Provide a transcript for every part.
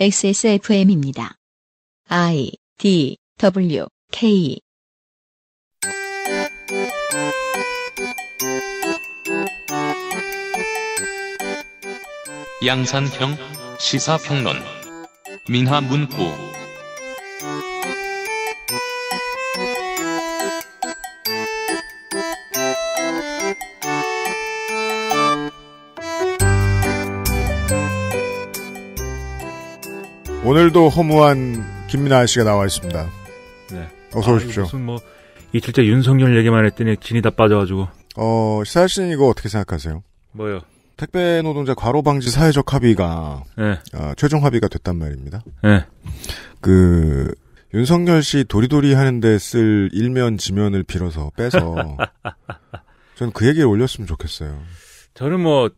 XSFM입니다. I D W K 양산형 시사평론 민화문구 오늘도 허무한 김민아 씨가 나와 있습니다. 네. 어서 아, 오십시오. 아, 무슨 뭐 이틀째 윤석열 얘기만 했더니 진이 다 빠져가지고. 어, 시사 씨는 이거 어떻게 생각하세요? 뭐요? 택배 노동자 과로 방지 사회적 합의가 네. 어, 최종 합의가 됐단 말입니다. 네. 그 윤석열 씨 도리도리 하는데 쓸 일면 지면을 빌어서 빼서 저는 그 얘기를 올렸으면 좋겠어요. 저는 뭐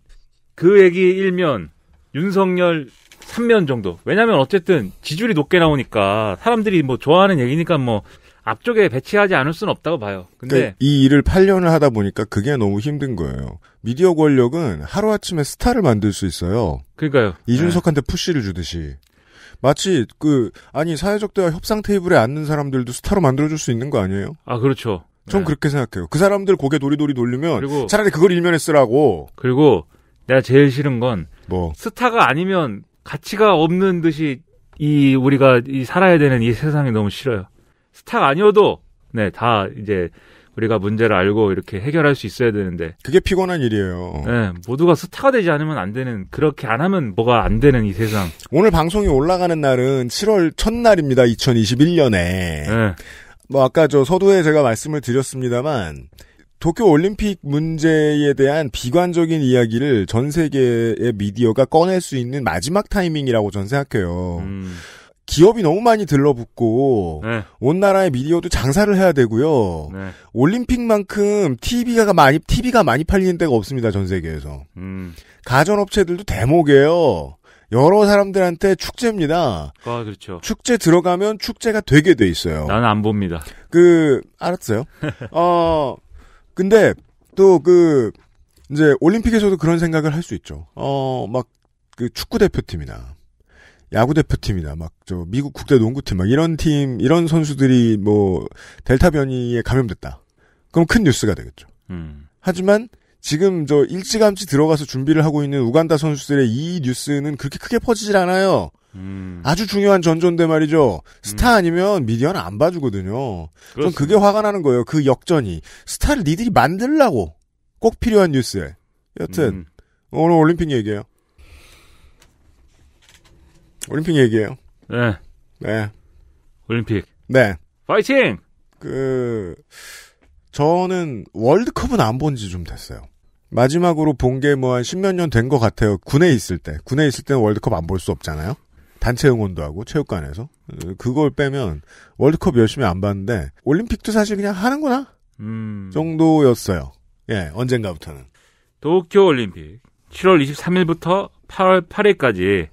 그 얘기 일면 윤석열 3면 정도. 왜냐면 어쨌든 지지율이 높게 나오니까 사람들이 뭐 좋아하는 얘기니까 뭐 앞쪽에 배치하지 않을 수는 없다고 봐요. 근데 그이 그러니까 일을 8년을 하다 보니까 그게 너무 힘든 거예요. 미디어 권력은 하루아침에 스타를 만들 수 있어요. 그러니까요. 이준석한테 네. 푸시를 주듯이. 마치 그 아니 사회적 대화 협상 테이블에 앉는 사람들도 스타로 만들어 줄 수 있는 거 아니에요? 아, 그렇죠. 전 네. 그렇게 생각해요. 그 사람들 고개 도리도리 돌리면 그리고, 차라리 그걸 일면에 쓰라고. 그리고 내가 제일 싫은 건 뭐 스타가 아니면 가치가 없는 듯이 이 우리가 이 살아야 되는 이 세상이 너무 싫어요. 스타가 아니어도 네 다 이제 우리가 문제를 알고 이렇게 해결할 수 있어야 되는데 그게 피곤한 일이에요. 네, 모두가 스타가 되지 않으면 안 되는 그렇게 안 하면 뭐가 안 되는 이 세상. 오늘 방송이 올라가는 날은 7월 첫날입니다. 2021년에. 네. 뭐 아까 저 서두에 제가 말씀을 드렸습니다만 도쿄 올림픽 문제에 대한 비관적인 이야기를 전 세계의 미디어가 꺼낼 수 있는 마지막 타이밍이라고 전 생각해요. 음. 기업이 너무 많이 들러붙고 네. 온 나라의 미디어도 장사를 해야 되고요. 네. 올림픽만큼 TV가 많이 TV가 많이 팔리는 데가 없습니다 전 세계에서. 음. 가전 업체들도 대목이에요. 여러 사람들한테 축제입니다. 아, 그렇죠. 축제 들어가면 축제가 되게 돼 있어요. 나는 안 봅니다. 그 알았어요. 어 근데 또 그 이제 올림픽에서도 그런 생각을 할 수 있죠. 어 막 그 축구 대표팀이나 야구 대표팀이나 막 저 미국 국대 농구팀 막 이런 팀 이런 선수들이 뭐 델타 변이에 감염됐다. 그럼 큰 뉴스가 되겠죠. 음. 하지만 지금 저 일찌감치 들어가서 준비를 하고 있는 우간다 선수들의 이 뉴스는 그렇게 크게 퍼지질 않아요. 음. 아주 중요한 전조인데 말이죠. 스타 음. 아니면 미디어는 안 봐주거든요. 그렇 그게 화가 나는 거예요. 그 역전이. 스타를 니들이 만들라고 꼭 필요한 뉴스에. 여튼 음. 오늘 올림픽 얘기예요. 올림픽 얘기예요. 네. 네. 올림픽. 네. 파이팅! 그 저는 월드컵은 안 본 지 좀 됐어요. 마지막으로 본 게 뭐 한 십몇 년 된 것 같아요. 군에 있을 때. 군에 있을 때는 월드컵 안 볼 수 없잖아요. 단체 응원도 하고 체육관에서 그걸 빼면 월드컵 열심히 안 봤는데 올림픽도 사실 그냥 하는구나 음. 정도였어요. 예, 언젠가부터는 도쿄 올림픽 7월 23일부터 8월 8일까지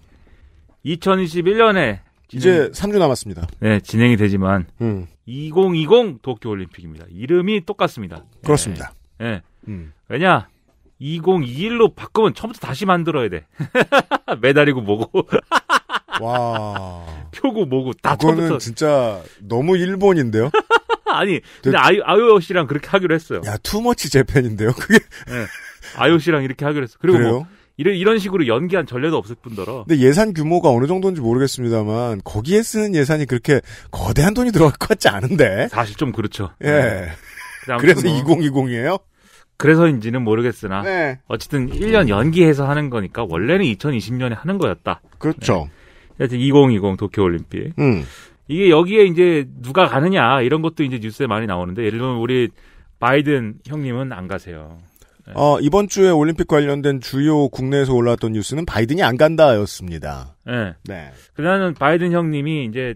2021년에 진행, 이제 3주 남았습니다. 네, 진행이 되지만 음. 2020 도쿄 올림픽입니다. 이름이 똑같습니다. 그렇습니다. 예. 네. 네. 음. 왜냐? 2021로 바꾸면 처음부터 다시 만들어야 돼. 매달이고 뭐고. 와. 표고 뭐고 다 그거는 처음부터. 진짜 너무 일본인데요? 아니, 근데 아이, 아이오씨랑 그렇게 하기로 했어요. 야, 투머치 재팬인데요? 그게. 네. 아이오씨랑 이렇게 하기로 했어. 그리고 뭐 그래요? 뭐, 이런, 이런 식으로 연기한 전례도 없을 뿐더러. 근데 예산 규모가 어느 정도인지 모르겠습니다만, 거기에 쓰는 예산이 그렇게 거대한 돈이 들어갈 것 같지 않은데. 사실 좀 그렇죠. 예. 네. 그래서 뭐, 2020이에요? 그래서인지는 모르겠으나 네. 어쨌든 1년 연기해서 하는 거니까 원래는 2020년에 하는 거였다. 그렇죠. 네. 하여튼 2020 도쿄 올림픽. 음. 이게 여기에 이제 누가 가느냐 이런 것도 이제 뉴스에 많이 나오는데 예를 들면 우리 바이든 형님은 안 가세요. 네. 어, 이번 주에 올림픽 관련된 주요 국내에서 올라왔던 뉴스는 바이든이 안 간다였습니다. 네. 네. 그다음은 바이든 형님이 이제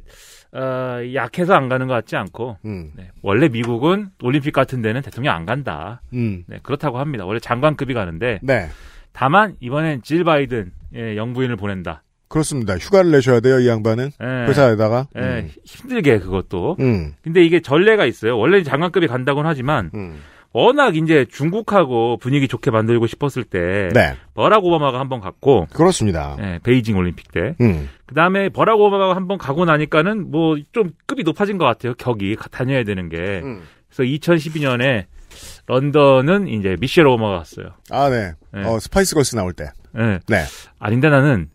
어, 약해서 안 가는 것 같지 않고 음. 네, 원래 미국은 올림픽 같은 데는 대통령 안 간다. 음. 네, 그렇다고 합니다. 원래 장관급이 가는데 네. 다만 이번엔 질 바이든 예, 영부인을 보낸다. 그렇습니다. 휴가를 내셔야 돼요, 이 양반은. 예, 회사에다가. 예, 음. 힘들게, 그것도. 음. 근데 이게 전례가 있어요. 원래 장관급이 간다고는 하지만, 음. 워낙 이제 중국하고 분위기 좋게 만들고 싶었을 때 네. 버락 오바마가 한 번 갔고 그렇습니다. 네, 베이징 올림픽 때. 음. 그다음에 버락 오바마가 한 번 가고 나니까는 뭐 좀 급이 높아진 것 같아요. 격이 다녀야 되는 게. 음. 그래서 2012년에 런던은 이제 미셸 오바마가 갔어요. 아, 네. 네. 어, 스파이스 걸스 나올 때. 네. 네. 아닌데 나는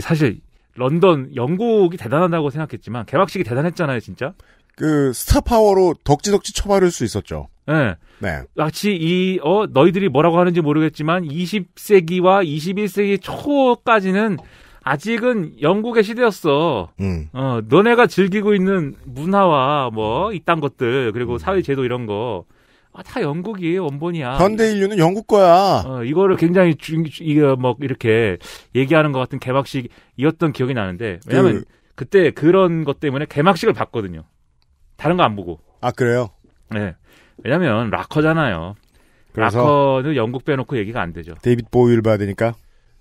사실 런던 영국이 대단하다고 생각했지만 개막식이 대단했잖아요, 진짜. 그 스타 파워로 덕지덕지 쳐바를 수 있었죠. 네. 네. 마치 이, 어, 너희들이 뭐라고 하는지 모르겠지만 20세기와 21세기 초까지는 아직은 영국의 시대였어. 음. 어, 너네가 즐기고 있는 문화와 뭐, 이딴 것들, 그리고 음. 사회제도 이런 거. 아, 다 영국이 원본이야. 현대 인류는 영국 거야. 어, 이거를 굉장히 주, 이거 뭐 이렇게 얘기하는 것 같은 개막식이었던 기억이 나는데 왜냐면 그, 때 그런 것 때문에 개막식을 봤거든요. 다른 거 안 보고. 아 그래요? 네. 왜냐면 락커잖아요. 락커는 영국 빼놓고 얘기가 안 되죠. 데이빗 보이를 봐야 되니까.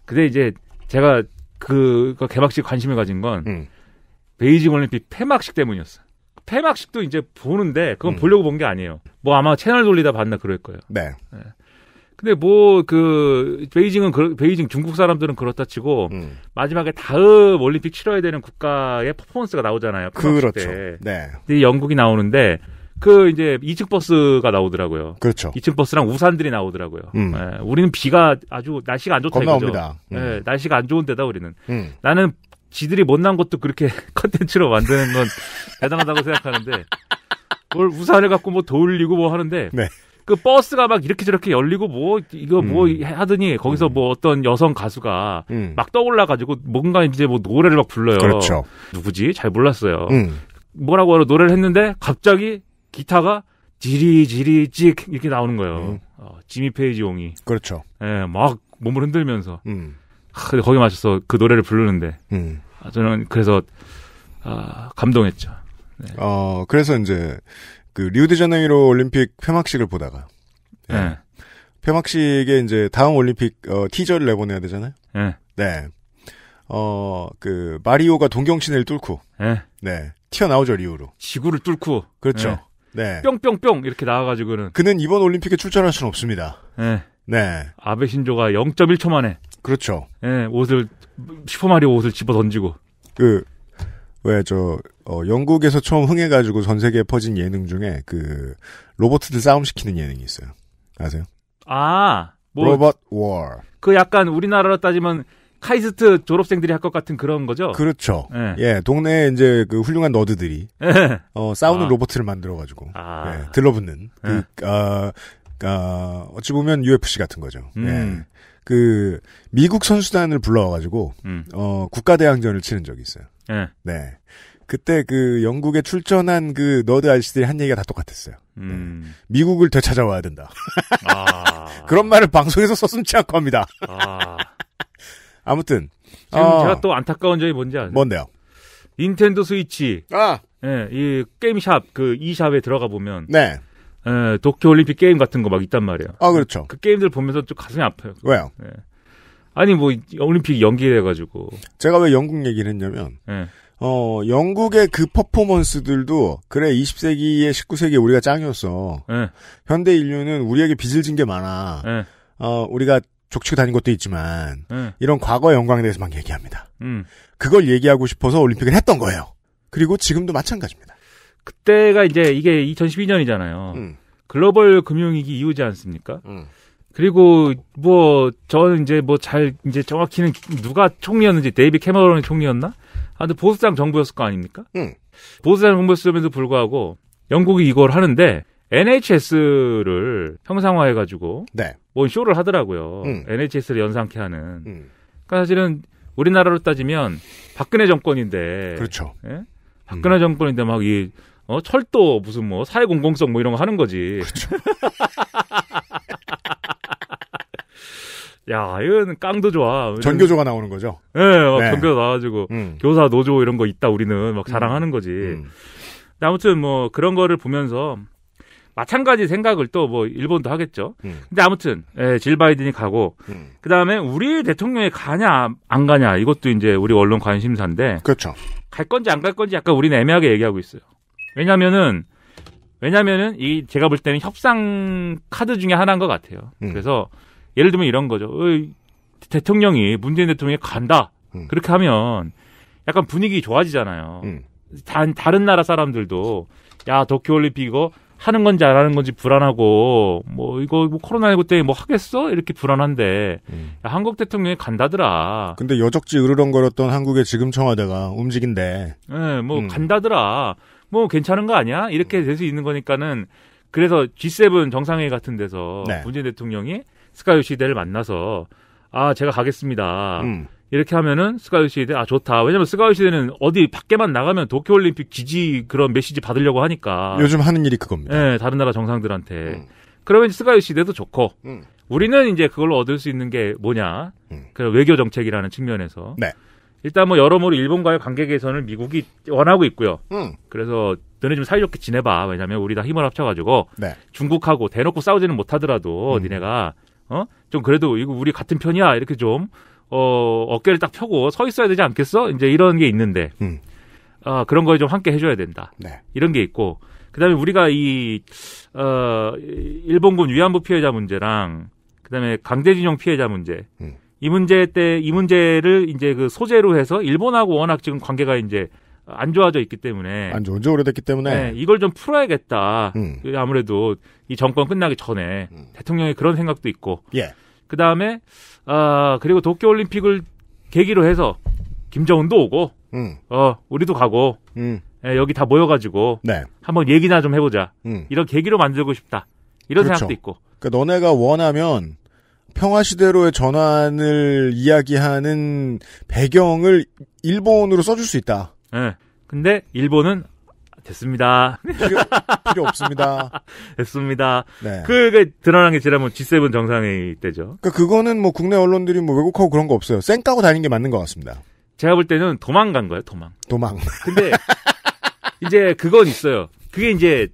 근데 이제 제가 그 개막식 관심을 가진 건 음. 베이징 올림픽 폐막식 때문이었어. 폐막식도 이제 보는데 그건 음. 보려고 본 게 아니에요. 뭐 아마 채널 돌리다 봤나 그럴 거예요. 네. 네. 근데 뭐 그 베이징은 그, 베이징 중국 사람들은 그렇다 치고 음. 마지막에 다음 올림픽 치러야 되는 국가의 퍼포먼스가 나오잖아요. 그렇죠. 때. 네. 근데 영국이 나오는데 그 이제 2층 버스가 나오더라고요. 그렇죠. 2층 버스랑 우산들이 나오더라고요. 음. 예, 우리는 비가 아주 날씨가 안 좋다 겁나옵니다. 이거죠. 음. 예, 날씨가 안 좋은 데다 우리는. 음. 나는 지들이 못난 것도 그렇게 컨텐츠로 만드는 건 대단하다고 생각하는데 그 우산을 갖고 뭐 돌리고 뭐 하는데 네. 그 버스가 막 이렇게 저렇게 열리고 뭐 이거 음. 뭐 음. 하더니 거기서 음. 뭐 어떤 여성 가수가 음. 막 떠올라 가지고 뭔가 이제 뭐 노래를 막 불러요. 그렇죠. 누구지? 잘 몰랐어요. 음. 뭐라고 하러 노래를 했는데 갑자기 기타가 지리지리찍 이렇게 나오는 거예요. 음. 어, 지미 페이지 용이. 그렇죠. 예, 막 몸을 흔들면서. 음. 하, 거기 맞춰서 그 노래를 부르는데. 음. 아, 저는 그래서 아, 감동했죠. 네. 어, 그래서 이제 그 리우데자네이로 올림픽 폐막식을 보다가 예. 네. 폐막식에 이제 다음 올림픽 어, 티저를 내보내야 되잖아요. 네. 네. 어, 그 마리오가 동경신을 뚫고 네. 네. 튀어나오죠, 리우로. 지구를 뚫고. 그렇죠. 네. 뿅뿅뿅 이렇게 나와가지고는 그는 이번 올림픽에 출전할 수는 없습니다. 네. 네. 아베 신조가 0.1초 만에 그렇죠. 예, 옷을 슈퍼마리오 옷을 집어 던지고 그 왜저 어, 영국에서 처음 흥해가지고 전 세계에 퍼진 예능 중에 그 로버트들 싸움 시키는 예능이 있어요. 아세요? 아, 뭐, 로봇 워. 그 약간 우리나라로 따지면 카이스트 졸업생들이 할 것 같은 그런 거죠. 그렇죠. 네. 예, 동네에 이제 그 훌륭한 너드들이 예. 어, 싸우는 아. 로봇을 만들어 가지고 아. 예, 들러붙는 그, 예. 아, 아, 어찌 보면 UFC 같은 거죠. 음. 예. 그 미국 선수단을 불러와 가지고 음. 어, 국가 대항전을 치는 적이 있어요. 네. 네. 그때 그 영국에 출전한 그 너드 아저씨들이 한 얘기가 다 똑같았어요. 네. 음. 네. 미국을 되찾아와야 된다. 아. 그런 말을 방송에서 썼음치 않고 합니다. 아. 아무튼 지금 어... 제가 또 안타까운 점이 뭔지 아세요? 뭔데요? 닌텐도 스위치 아. 예, 이 게임샵 그 이샵에 들어가 보면 네. 예, 도쿄 올림픽 게임 같은 거 막 있단 말이에요. 아, 그렇죠. 그 게임들 보면서 좀 가슴이 아파요. 왜요? 예. 아니 뭐 올림픽 연기돼 가지고 제가 왜 영국 얘기를 했냐면 예. 어, 영국의 그 퍼포먼스들도 그래 20세기에 19세기에 우리가 짱이었어. 예. 현대 인류는 우리에게 빚을 진 게 많아. 예. 어, 우리가 족치고 다닌 것도 있지만 네. 이런 과거 의 영광에 대해서만 얘기합니다. 음. 그걸 얘기하고 싶어서 올림픽을 했던 거예요. 그리고 지금도 마찬가지입니다. 그때가 이제 이게 2012년이잖아요. 음. 글로벌 금융위기 이후지 않습니까? 음. 그리고 뭐 저는 이제 뭐 잘 이제 정확히는 누가 총리였는지 데이비 캐머런이 총리였나? 아, 근데 보수당 정부였을 거 아닙니까? 응. 음. 보수당 정부였음에도 불구하고 영국이 이걸 하는데 NHS를 형상화해가지고 네. 뭐 쇼를 하더라고요. 음. NHS를 연상케 하는. 음. 그러니까 사실은 우리나라로 따지면 박근혜 정권인데. 그렇죠. 예? 박근혜 음. 정권인데 막이 어, 철도 무슨 뭐 사회 공공성 뭐 이런 거 하는 거지. 그렇죠. 야, 이건 깡도 좋아. 전교조가 나오는 거죠. 예, 막 네. 전교조 나와가지고 음. 교사 노조 이런 거 있다 우리는 막 자랑하는 음. 거지. 음. 아무튼 뭐 그런 거를 보면서 마찬가지 생각을 또 뭐 일본도 하겠죠. 음. 근데 아무튼 예, 질 바이든이 가고 음. 그 다음에 우리 대통령이 가냐 안 가냐 이것도 이제 우리 언론 관심사인데 그렇죠. 갈 건지 안 갈 건지 약간 우리는 애매하게 얘기하고 있어요. 왜냐면은 왜냐면은 이 제가 볼 때는 협상 카드 중에 하나인 것 같아요. 음. 그래서 예를 들면 이런 거죠. 어이, 대통령이 문재인 대통령이 간다 음. 그렇게 하면 약간 분위기 좋아지잖아요. 다, 음. 다른 나라 사람들도 야 도쿄올림픽 이거 하는 건지 안 하는 건지 불안하고 뭐 이거 뭐 코로나19 때뭐 하겠어 이렇게 불안한데 음. 야, 한국 대통령이 간다더라. 근데 여적지 으르렁거렸던 한국의 지금 청와대가 움직인데 예, 네, 뭐 음. 간다더라. 뭐 괜찮은 거 아니야? 이렇게 음. 될수 있는 거니까는 그래서 G7 정상회의 같은 데서 네. 문재인 대통령이 스카이 시대를 만나서 아 제가 가겠습니다. 음. 이렇게 하면은 스가요시대 아 좋다. 왜냐면 스가요시대는 어디 밖에만 나가면 도쿄올림픽 기지 그런 메시지 받으려고 하니까. 요즘 하는 일이 그겁니다. 네, 다른 나라 정상들한테. 음. 그러면 스가요시대도 좋고. 음. 우리는 이제 그걸 얻을 수 있는 게 뭐냐? 음. 그 외교 정책이라는 측면에서. 네. 일단 뭐 여러모로 일본과의 관계 개선을 미국이 원하고 있고요. 음. 그래서 너네 좀 사이좋게 지내봐. 왜냐면 우리 다 힘을 합쳐가지고 네. 중국하고 대놓고 싸우지는 못하더라도 음. 니네가 어좀 그래도 이거 우리 같은 편이야 이렇게 좀 어, 어깨를 딱 펴고 서 있어야 되지 않겠어? 이제 이런 게 있는데, 음. 어, 그런 거에 좀 함께 해줘야 된다. 네. 이런 게 있고, 그 다음에 우리가 이, 어, 일본군 위안부 피해자 문제랑, 그 다음에 강제징용 피해자 문제, 음. 이 문제 때, 이 문제를 이제 그 소재로 해서 일본하고 워낙 지금 관계가 이제 안 좋아져 있기 때문에 안 좋은 지 오래됐기 때문에 네, 이걸 좀 풀어야겠다. 음. 그 아무래도 이 정권 끝나기 전에 음. 대통령의 그런 생각도 있고 예. 그 다음에 아 그리고 도쿄 올림픽을 계기로 해서 김정은도 오고 음. 어 우리도 가고 음. 예, 여기 다 모여가지고 네. 한번 얘기나 좀 해보자. 음. 이런 계기로 만들고 싶다. 이런 그렇죠. 생각도 있고. 그러니까 너네가 원하면 평화 시대로의 전환을 이야기하는 배경을 일본으로 써줄 수 있다. 예. 근데 일본은 됐습니다. 필요, 필요 없습니다. 됐습니다. 네. 그게 그 드러난 게 지난번 G7 정상회의 때죠. 그 그거는 뭐 국내 언론들이 뭐 왜곡하고 그런 거 없어요. 쌩 까고 다니는게 맞는 것 같습니다. 제가 볼 때는 도망간 거예요, 도망. 도망. 근데 이제 그건 있어요. 그게 이제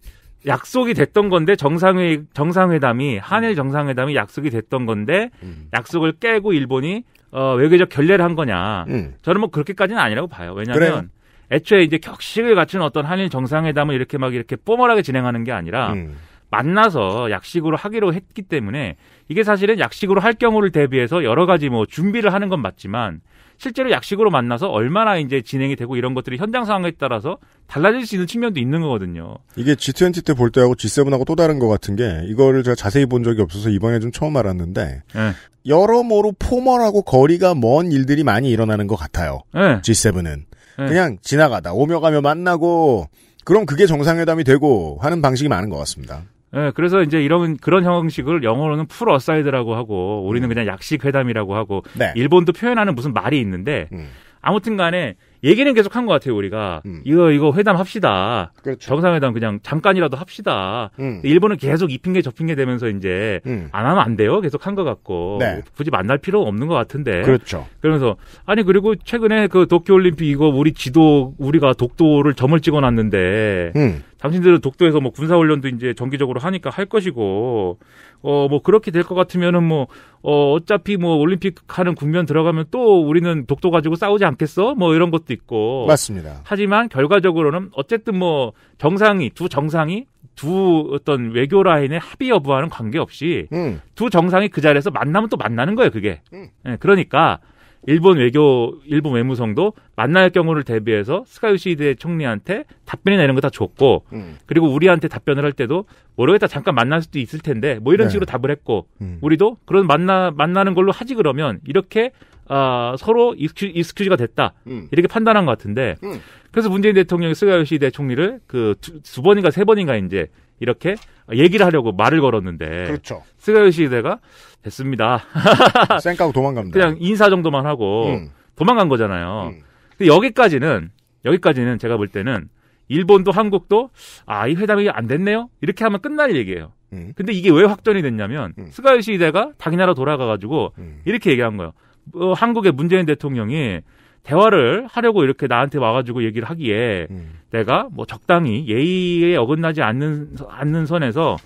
약속이 됐던 건데 정상회 정상회담이 한일 음. 정상회담이 약속이 됐던 건데 음. 약속을 깨고 일본이 어, 외교적 결례를 한 거냐. 음. 저는 뭐 그렇게까지는 아니라고 봐요. 왜냐하면 그래 애초에 이제 격식을 갖춘 어떤 한일 정상회담을 이렇게 막 이렇게 뽀멀하게 진행하는 게 아니라 음. 만나서 약식으로 하기로 했기 때문에 이게 사실은 약식으로 할 경우를 대비해서 여러 가지 뭐 준비를 하는 건 맞지만 실제로 약식으로 만나서 얼마나 이제 진행이 되고 이런 것들이 현장 상황에 따라서 달라질 수 있는 측면도 있는 거거든요. 이게 G20 때 볼 때하고 G7하고 또 다른 것 같은 게 이거를 제가 자세히 본 적이 없어서 이번에 좀 처음 알았는데 네. 여러모로 포멀하고 거리가 먼 일들이 많이 일어나는 것 같아요. 네. 예. G7은. 네. 그냥 지나가다 오며 가며 만나고 그럼 그게 정상회담이 되고 하는 방식이 많은 것 같습니다. 네, 그래서 이제 이런 그런 형식을 영어로는 풀 어사이드라고 하고 우리는 음. 그냥 약식 회담이라고 하고 네. 일본도 표현하는 무슨 말이 있는데 음. 아무튼간에 얘기는 계속 한 것 같아요 우리가 음. 이거 이거 회담 합시다 그렇죠. 정상회담 그냥 잠깐이라도 합시다 음. 일본은 계속 이 핑계 저 핑계 되면서 이제 음. 안 하면 안 돼요 계속 한 것 같고 네. 굳이 만날 필요 없는 것 같은데 그렇죠 그러면서 아니 그리고 최근에 그 도쿄올림픽 이거 우리 지도 우리가 독도를 점을 찍어놨는데 음. 당신들은 독도에서 뭐 군사훈련도 이제 정기적으로 하니까 할 것이고, 어, 뭐 그렇게 될 것 같으면은 뭐, 어, 어차피 뭐 올림픽 하는 국면 들어가면 또 우리는 독도 가지고 싸우지 않겠어? 뭐 이런 것도 있고 맞습니다. 하지만 결과적으로는 어쨌든 뭐 정상이 두 정상이 두 어떤 외교 라인의 합의 여부와는 관계없이 음. 두 정상이 그 자리에서 만나면 또 만나는 거예요, 그게. 음. 네, 그러니까 일본 외교 일본 외무성도 만날 경우를 대비해서 스카유시대 총리한테 답변이 내는 거다 줬고 음. 그리고 우리한테 답변을 할 때도 모르겠다 잠깐 만날 수도 있을 텐데 뭐 이런 네. 식으로 답을 했고 음. 우리도 그런 만나 만나는 걸로 하지 그러면 이렇게 아, 서로 익스큐, 익스큐즈가 됐다. 음. 이렇게 판단한 것 같은데. 음. 그래서 문재인 대통령이 스가 요시 대총리를 그두 두 번인가 세 번인가 이제 이렇게 얘기를 하려고 말을 걸었는데. 그렇죠. 스가 요시 대가 됐습니다. 쌩까고 도망갑니다. 그냥 인사 정도만 하고 음. 도망간 거잖아요. 음. 근데 여기까지는 여기까지는 제가 볼 때는 일본도 한국도 아, 이 회담이 안 됐네요. 이렇게 하면 끝날 얘기예요. 음. 근데 이게 왜 확전이 됐냐면 스가 요시대가 자기 나라 돌아가가지고 음. 이렇게 얘기한 거예요. 어, 한국의 문재인 대통령이 대화를 하려고 이렇게 나한테 와가지고 얘기를 하기에 음. 내가 뭐 적당히 예의에 어긋나지 않는 않는 선에서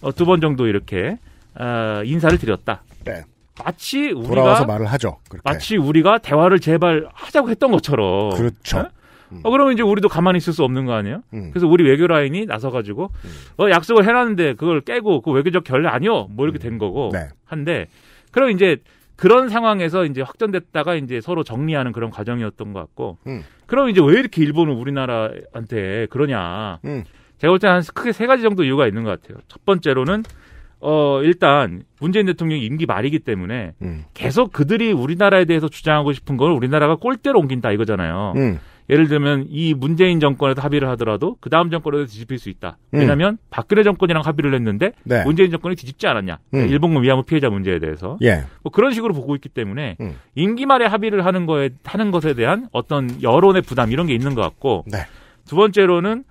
어, 두 번 정도 이렇게 어, 인사를 드렸다. 네. 마치 우리가 돌아와서 말을 하죠. 그렇게. 마치 우리가 대화를 제발 하자고 했던 것처럼. 그렇죠. 네? 어, 그러면 이제 우리도 가만히 있을 수 없는 거 아니에요? 음. 그래서 우리 외교 라인이 나서가지고 음. 어, 약속을 해놨는데 그걸 깨고 그 외교적 결례 아니요, 뭐 이렇게 음. 된 거고 네. 한데 그럼 이제 그런 상황에서 이제 확전됐다가 이제 서로 정리하는 그런 과정이었던 것 같고. 음. 그럼 이제 왜 이렇게 일본은 우리나라한테 그러냐. 음. 제가 볼 때는 한 크게 세 가지 정도 이유가 있는 것 같아요. 첫 번째로는 어 일단 문재인 대통령 임기 말이기 때문에 음. 계속 그들이 우리나라에 대해서 주장하고 싶은 걸 우리나라가 꼴대로 옮긴다 이거잖아요. 음. 예를 들면 이 문재인 정권에서 합의를 하더라도 그 다음 정권에서 뒤집힐 수 있다. 왜냐하면 음. 박근혜 정권이랑 합의를 했는데 네. 문재인 정권이 뒤집지 않았냐. 음. 일본군 위안부 피해자 문제에 대해서 예. 뭐 그런 식으로 보고 있기 때문에 음. 임기 말에 합의를 하는 거에 하는 것에 대한 어떤 여론의 부담 이런 게 있는 것 같고 네. 두 번째로는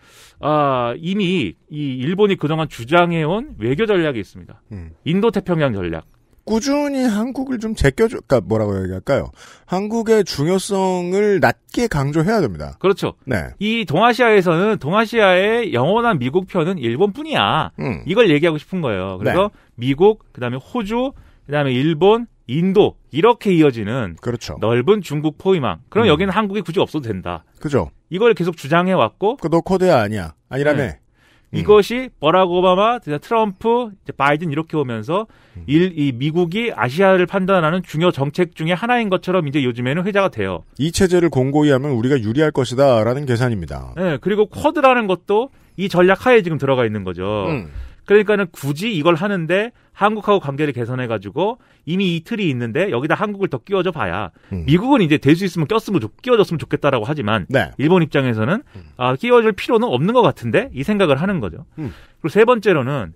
아, 이미 이 일본이 그동안 주장해온 외교 전략이 있습니다. 음. 인도 태평양 전략. 꾸준히 한국을 좀 제껴줄까 그러니까 뭐라고 얘기할까요? 한국의 중요성을 낮게 강조해야 됩니다. 그렇죠. 네. 이 동아시아에서는 동아시아의 영원한 미국 편은 일본뿐이야. 음. 이걸 얘기하고 싶은 거예요. 그래서 네. 미국, 그다음에 호주, 그다음에 일본, 인도 이렇게 이어지는 그렇죠. 넓은 중국 포위망. 그럼 음. 여기는 한국이 굳이 없어도 된다. 그죠. 이걸 계속 주장해 왔고. 그노 코드야 아니야. 아니라며. 네. 음. 이것이 버락 오바마, 트럼프, 바이든 이렇게 오면서 음. 일, 이 미국이 아시아를 판단하는 중요 정책 중의 하나인 것처럼 이제 요즘에는 회자가 돼요. 이 체제를 공고히 하면 우리가 유리할 것이다라는 계산입니다. 네, 그리고 쿼드라는 것도 이 전략 하에 지금 들어가 있는 거죠. 음. 그러니까는 굳이 이걸 하는데 한국하고 관계를 개선해가지고 이미 이 틀이 있는데 여기다 한국을 더 끼워줘 봐야 음. 미국은 이제 될 수 있으면 꼈으면 좋, 끼워줬으면 좋겠다라고 하지만 네. 일본 입장에서는 음. 아, 끼워줄 필요는 없는 것 같은데 이 생각을 하는 거죠. 음. 그리고 세 번째로는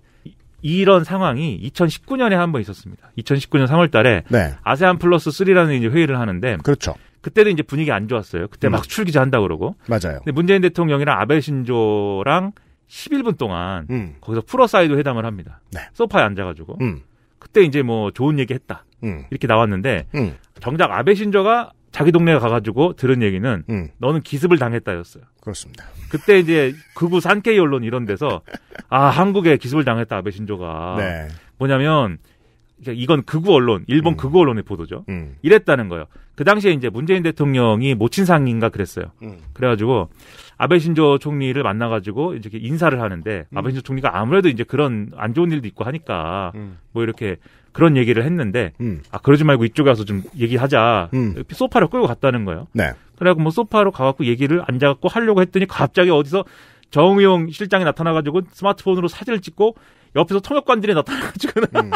이런 상황이 2019년에 한 번 있었습니다. 2019년 3월 달에 네. 아세안 플러스 3라는 이제 회의를 하는데 그렇죠. 그때도 이제 분위기 안 좋았어요. 그때 음. 막 출기자 한다 그러고. 맞아요. 근데 문재인 대통령이랑 아베 신조랑 11분 동안 음. 거기서 프로사이드 회담을 합니다. 네. 소파에 앉아가지고 음. 그때 이제 뭐 좋은 얘기했다 음. 이렇게 나왔는데 음. 정작 아베 신조가 자기 동네에 가가지고 들은 얘기는 음. 너는 기습을 당했다였어요. 그렇습니다. 그때 이제 극우 산케이 언론 이런 데서 아 한국에 기습을 당했다 아베 신조가 네. 뭐냐면 이건 극우 언론, 일본 음. 극우 언론의 보도죠. 음. 이랬다는 거예요. 그 당시에 이제 문재인 대통령이 모친상인가 그랬어요. 음. 그래가지고 아베 신조 총리를 만나가지고 이렇게 인사를 하는데 음. 아베 신조 총리가 아무래도 이제 그런 안 좋은 일도 있고 하니까 음. 뭐 이렇게 그런 얘기를 했는데 음. 아 그러지 말고 이쪽에 와서 좀 얘기하자 음. 소파로 끌고 갔다는 거예요. 네. 그래갖고 뭐 소파로 가갖고 얘기를 앉아갖고 하려고 했더니 갑자기 어디서 정의용 실장이 나타나가지고 스마트폰으로 사진을 찍고 옆에서 통역관들이 나타나가지고는 음.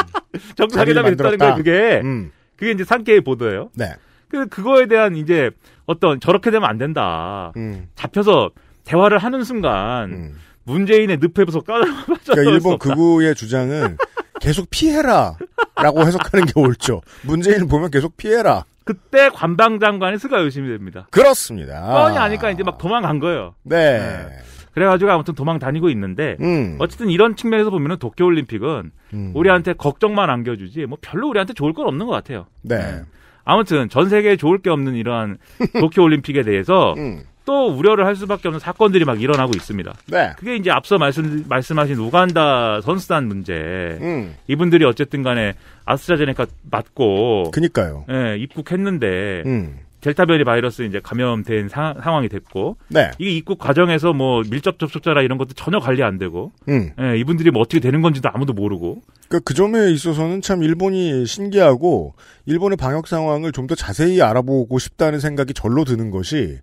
정상회담이 됐다는 거예요. 그게 음. 그게 이제 상계의 보도예요. 네. 그 그거에 대한 이제 어떤 저렇게 되면 안 된다. 음. 잡혀서 대화를 하는 순간 음. 문재인의 늪에서 까다로워. 그러니까 일본 극우의 주장은 계속 피해라라고 해석하는 게 옳죠. 문재인을 보면 계속 피해라. 그때 관방장관이 스가 의심이 됩니다. 그렇습니다. 뻔이 아니까 이제 막 도망간 거예요. 네. 네. 그래가지고 아무튼 도망 다니고 있는데 음. 어쨌든 이런 측면에서 보면은 도쿄올림픽은 음. 우리한테 걱정만 안겨주지 뭐 별로 우리한테 좋을 건 없는 것 같아요. 네. 음. 아무튼 전 세계에 좋을 게 없는 이러한 도쿄 올림픽에 대해서 음. 또 우려를 할 수밖에 없는 사건들이 막 일어나고 있습니다. 네. 그게 이제 앞서 말씀 말씀하신 우간다 선수단 문제. 음. 이분들이 어쨌든 간에 아스트라제네카 맞고 그니까요. 예, 입국했는데 음. 델타 변이 바이러스 이제 감염된 사, 상황이 됐고 네. 이게 입국 과정에서 뭐 밀접 접촉자라 이런 것도 전혀 관리 안 되고 음. 예, 이분들이 뭐 어떻게 되는 건지도 아무도 모르고 그니까그 그 점에 있어서는 참 일본이 신기하고 일본의 방역 상황을 좀 더 자세히 알아보고 싶다는 생각이 절로 드는 것이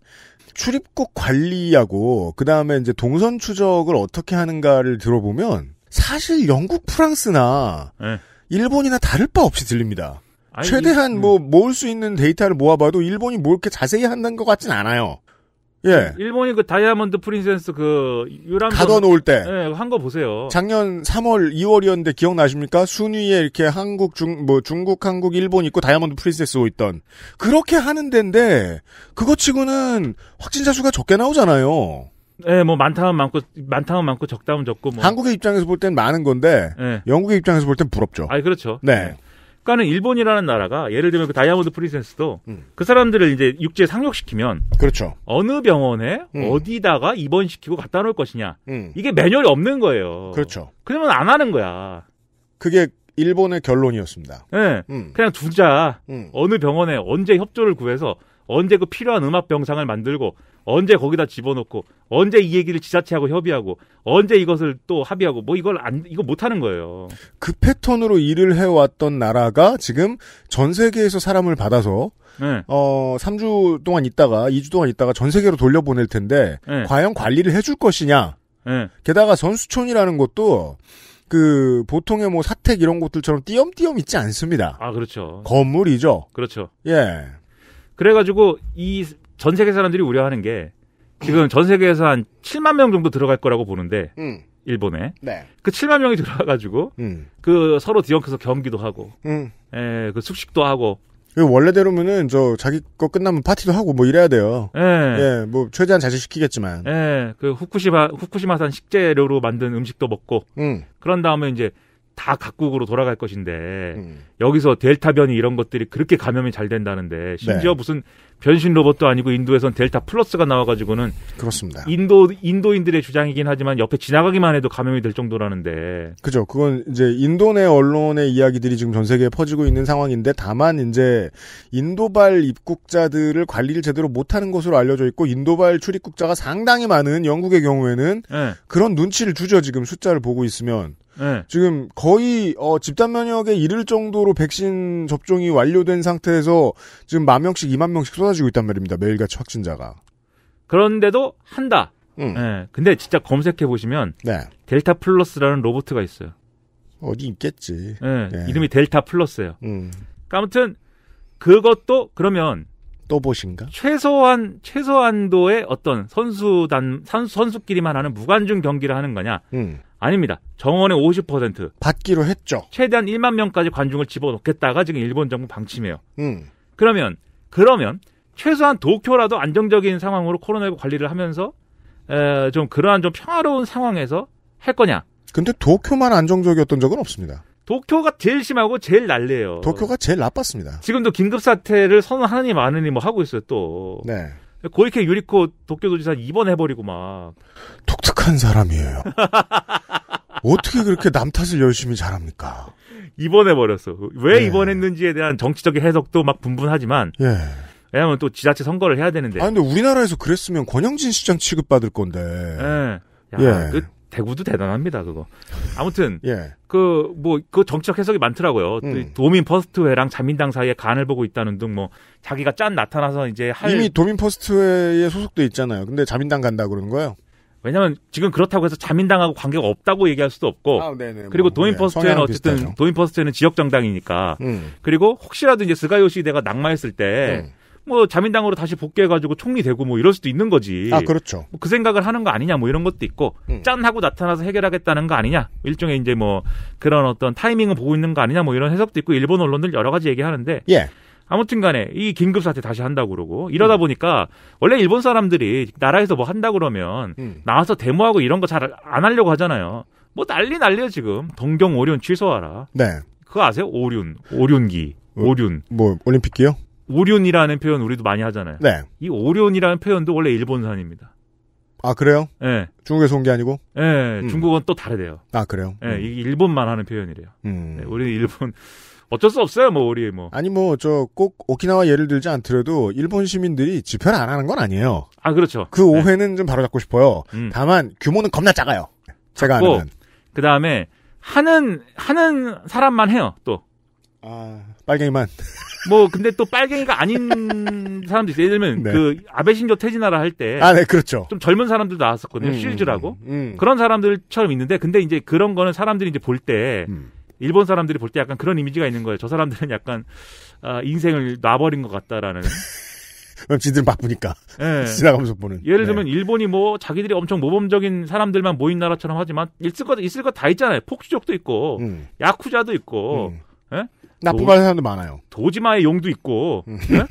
출입국 관리하고 그 다음에 이제 동선 추적을 어떻게 하는가를 들어보면 사실 영국, 프랑스나 네. 일본이나 다를 바 없이 들립니다. 아니, 최대한 이, 뭐 모을 수 있는 데이터를 모아봐도 일본이 뭘 이렇게 자세히 한다는 것 같진 않아요. 예. 일본이 그 다이아몬드 프린세스 그 유람 가둬 놓을 때, 예, 한 거 보세요. 작년 3월, 2월이었는데 기억나십니까? 순위에 이렇게 한국 중 뭐 중국, 한국, 일본 있고 다이아몬드 프린세스 오 있던 그렇게 하는 데인데 그것치고는 확진자 수가 적게 나오잖아요. 예, 뭐 많다면 많고 많다면 많고 적다면 적고 뭐. 한국의 입장에서 볼 땐 많은 건데 예. 영국의 입장에서 볼 땐 부럽죠. 아, 그렇죠. 네. 예. 그러니까는 일본이라는 나라가 예를 들면 그 다이아몬드 프리센스도 음. 그 사람들을 이제 육지에 상륙시키면 그렇죠. 어느 병원에 음. 어디다가 입원시키고 갖다 놓을 것이냐. 음. 이게 매뉴얼이 없는 거예요. 그렇죠. 그러면 안 하는 거야. 그게 일본의 결론이었습니다. 네. 음. 그냥 두자. 음. 어느 병원에 언제 협조를 구해서 언제 그 필요한 음악 병상을 만들고 언제 거기다 집어넣고 언제 이 얘기를 지자체하고 협의하고 언제 이것을 또 합의하고 뭐 이걸 안 이거 못 하는 거예요. 그 패턴으로 일을 해왔던 나라가 지금 전 세계에서 사람을 받아서 네. 어 3주 동안 있다가 2주 동안 있다가 전 세계로 돌려보낼 텐데 네. 과연 관리를 해줄 것이냐. 네. 게다가 선수촌이라는 것도 그 보통의 뭐 사택 이런 곳들처럼 띄엄띄엄 있지 않습니다. 아 그렇죠. 건물이죠. 그렇죠. 예. 그래가지고 이 전 세계 사람들이 우려하는 게 지금 전 세계에서 한 7만 명 정도 들어갈 거라고 보는데 음. 일본에 네. 그 7만 명이 들어와가지고 음. 그 서로 뒤엉켜서 경기도 하고 음. 에그 예, 숙식도 하고 원래대로면은 저 자기 거 끝나면 파티도 하고 뭐 이래야 돼요. 예. 예뭐 최대한 자제시키겠지만. 예. 그 후쿠시마 후쿠시마산 식재료로 만든 음식도 먹고. 음. 그런 다음에 이제 다 각국으로 돌아갈 것인데 음. 여기서 델타 변이 이런 것들이 그렇게 감염이 잘 된다는데 심지어 네. 무슨 변신 로봇도 아니고 인도에선 델타 플러스가 나와가지고는 그렇습니다. 인도 인도인들의 주장이긴 하지만 옆에 지나가기만 해도 감염이 될 정도라는데 그죠. 그건 이제 인도 내 언론의 이야기들이 지금 전 세계에 퍼지고 있는 상황인데 다만 이제 인도발 입국자들을 관리를 제대로 못하는 것으로 알려져 있고 인도발 출입국자가 상당히 많은 영국의 경우에는 네. 그런 눈치를 주죠. 지금 숫자를 보고 있으면 네. 지금 거의 어, 집단 면역에 이를 정도로 백신 접종이 완료된 상태에서 지금 만 명씩, 2만 명씩 쏟아지고 있단 말입니다. 매일같이 확진자가. 그런데도 한다. 음. 네. 근데 진짜 검색해 보시면 네. 델타 플러스라는 로보트가 있어요. 어디 있겠지. 네. 네. 이름이 델타 플러스예요. 음. 아무튼 그것도 그러면 또 보신가? 최소한 최소한도의 어떤 선수단 선수, 끼리만 하는 무관중 경기를 하는 거냐? 음. 아닙니다. 정원의 50% 받기로 했죠. 최대한 1만 명까지 관중을 집어넣겠다가 지금 일본 정부 방침이에요. 음. 그러면 그러면 최소한 도쿄라도 안정적인 상황으로 코로나19 관리를 하면서 에, 좀 그러한 좀 평화로운 상황에서 할 거냐? 근데 도쿄만 안정적이었던 적은 없습니다. 도쿄가 제일 심하고 제일 난리예요. 도쿄가 제일 나빴습니다. 지금도 긴급 사태를 선언하느니 마느니 뭐 하고 있어요 또. 네. 고이케 유리코 도쿄도지사 입원 해버리고 막 독특한 사람이에요. 어떻게 그렇게 남 탓을 열심히 잘합니까? 입원해 버렸어. 왜 예. 입원했는지에 대한 정치적인 해석도 막 분분하지만. 예. 왜냐면 또 지자체 선거를 해야 되는데. 아 근데 우리나라에서 그랬으면 권영진 시장 취급받을 건데. 예. 야, 예. 그 대구도 대단합니다 그거. 아무튼 예. 그뭐 그 정치적 해석이 많더라고요. 그 음. 도민 퍼스트회랑 자민당 사이에 간을 보고 있다는 등 뭐 자기가 짠 나타나서 이제 할... 이미 도민 퍼스트회에 소속돼 있잖아요. 근데 자민당 간다 그러는 거예요? 왜냐하면 지금 그렇다고 해서 자민당하고 관계가 없다고 얘기할 수도 없고 아, 네, 네. 그리고 뭐, 도민퍼스트에는 네, 어쨌든 비슷하죠. 도민퍼스트에는 지역 정당이니까 음. 그리고 혹시라도 이제 스가요시대가 낙마했을 때 음. 뭐 자민당으로 다시 복귀해가지고 총리 되고 뭐 이럴 수도 있는 거지. 아 그렇죠. 뭐그 생각을 하는 거 아니냐 뭐 이런 것도 있고 음. 짠 하고 나타나서 해결하겠다는 거 아니냐 일종의 이제 뭐 그런 어떤 타이밍을 보고 있는 거 아니냐 뭐 이런 해석도 있고 일본 언론들 여러 가지 얘기하는데. 예. 아무튼간에 이 긴급 사태 다시 한다고 그러고 이러다 음. 보니까 원래 일본 사람들이 나라에서 뭐 한다 그러면 음. 나와서 데모하고 이런 거 잘 안 하려고 하잖아요. 뭐 난리 난리야 지금 동경 오륜 취소하라. 네. 그거 아세요? 오륜 오륜기 어, 오륜. 뭐 올림픽이요? 오륜이라는 표현 우리도 많이 하잖아요. 네. 이 오륜이라는 표현도 원래 일본산입니다. 아 그래요? 예. 네. 중국에서 온 게 아니고? 예. 네, 음. 중국은 또 다르대요. 아 그래요? 예. 음. 이게 일본만 하는 표현이래요. 음. 네, 우리는 일본 어쩔 수 없어요, 뭐 우리 뭐. 아니 뭐 저 꼭 오키나와 예를 들지 않더라도 일본 시민들이 집회를 안 하는 건 아니에요. 아 그렇죠. 그 네. 오해는 좀 바로 잡고 싶어요. 음. 다만 규모는 겁나 작아요. 제가 아는. 그 다음에 하는 하는 사람만 해요 또. 아. 빨갱이만. 뭐 근데 또 빨갱이가 아닌 사람도 있어요. 예를 들면 네. 그 아베 신조 태진하라할때 아, 네, 그렇죠. 좀 젊은 사람들 도 나왔었거든요. 음, 실즈라고. 음, 음, 음. 그런 사람들처럼 있는데 근데 이제 그런 거는 사람들이 이제 볼때 음. 일본 사람들이 볼 때 약간 그런 이미지가 있는 거예요. 저 사람들은 약간 어, 인생을 놔버린 것 같다라는. 그럼 지들 바쁘니까 네. 지나가면서 보는. 예를 네. 들면 일본이 뭐 자기들이 엄청 모범적인 사람들만 모인 나라처럼 하지만 있을 것 있을 것 다 있잖아요. 폭주족도 있고 음. 야쿠자도 있고 음. 예? 나 납품하는 사람도 많아요. 도지마의 용도 있고 음. 네?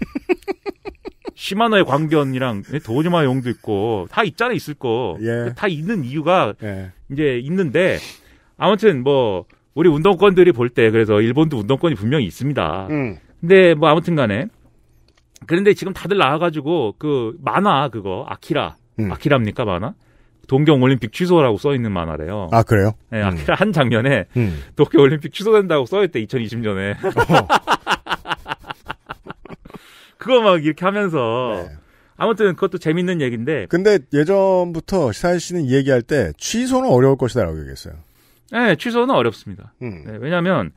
시마노의 광견이랑 네? 도지마의 용도 있고 다 있잖아 있을 거. 예. 그 다 있는 이유가 예. 이제 있는데 아무튼 뭐 우리 운동권들이 볼 때 그래서 일본도 운동권이 분명히 있습니다. 음. 근데 뭐 아무튼간에 그런데 지금 다들 나와가지고 그 만화 그거 아키라 음. 아키랍니까 만화? 동경올림픽 취소라고 써있는 만화래요. 아, 그래요? 네, 음. 한 장면에 음. 도쿄올림픽 취소된다고 써있대, 2020년에. 어. 그거 막 이렇게 하면서. 네. 아무튼 그것도 재밌는 얘기인데. 근데 예전부터 시사일 씨는 얘기할 때 취소는 어려울 것이다라고 얘기했어요. 네, 취소는 어렵습니다. 음. 네, 왜냐하면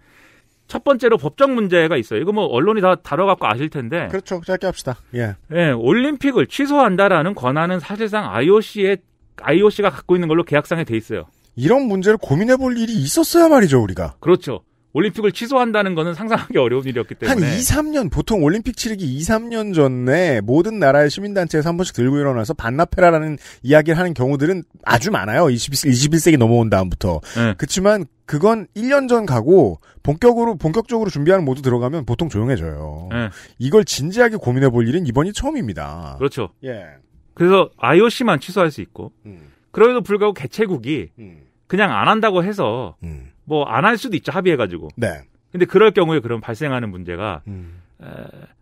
첫 번째로 법적 문제가 있어요. 이거 뭐 언론이 다 다뤄갖고 아실 텐데. 그렇죠. 짧게 합시다. 예. 예, 올림픽을 취소한다라는 권한은 사실상 IOC의 IOC가 갖고 있는 걸로 계약상에 돼 있어요. 이런 문제를 고민해 볼 일이 있었어야 말이죠, 우리가. 그렇죠. 올림픽을 취소한다는 것은 상상하기 어려운 일이었기 때문에. 한 2, 3년, 보통 올림픽 치르기 2, 3년 전에 모든 나라의 시민단체에서 한 번씩 들고 일어나서 반납해라라는 이야기를 하는 경우들은 아주 많아요. 21, 21세기 넘어온 다음부터. 네. 그렇지만 그건 1년 전 가고 본격으로, 본격적으로 준비하는 모두 들어가면 보통 조용해져요. 네. 이걸 진지하게 고민해 볼 일은 이번이 처음입니다. 그렇죠. 예. 그래서 IOC만 취소할 수 있고 음. 그럼에도 불구하고 개최국이 음. 그냥 안 한다고 해서 음. 뭐안 할 수도 있죠 합의해가지고. 네. 근데 그럴 경우에 그럼 발생하는 문제가 음. 에,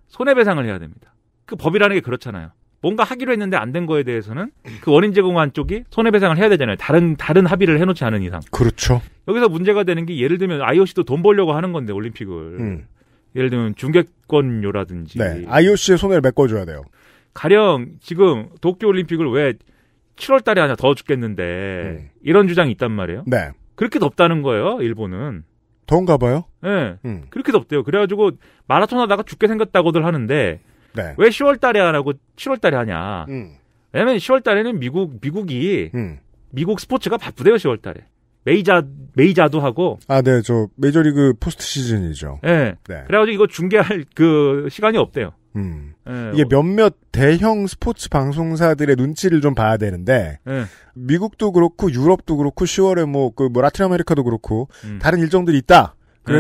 손해배상을 해야 됩니다. 그 법이라는 게 그렇잖아요. 뭔가 하기로 했는데 안 된 거에 대해서는 그 원인 제공한 쪽이 손해배상을 해야 되잖아요. 다른 다른 합의를 해놓지 않은 이상. 그렇죠. 여기서 문제가 되는 게 예를 들면 IOC도 돈 벌려고 하는 건데 올림픽을 음. 예를 들면 중계권료라든지 네, IOC의 손해를 메꿔줘야 돼요. 가령 지금 도쿄올림픽을 왜 7월 달에 하냐 더 죽겠는데 음. 이런 주장이 있단 말이에요. 네. 그렇게 덥다는 거예요, 일본은. 더운가 봐요? 네. 음. 그렇게 덥대요. 그래가지고 마라톤 하다가 죽게 생겼다고들 하는데 네. 왜 10월 달에 하 하고 7월 달에 하냐. 음. 왜냐면 10월 달에는 미국, 미국이 음. 미국 스포츠가 바쁘대요, 10월 달에. 메이자, 메이자도 하고. 아, 네. 저 메이저리그 포스트 시즌이죠. 예. 네. 그래가지고 이거 중계할 그 시간이 없대요. 음. 네, 이게 어. 몇몇 대형 스포츠 방송사들의 눈치를 좀 봐야 되는데 네. 미국도 그렇고 유럽도 그렇고 10월에 뭐그뭐 라틴 아메리카도 그렇고 음. 다른 일정들이 있다.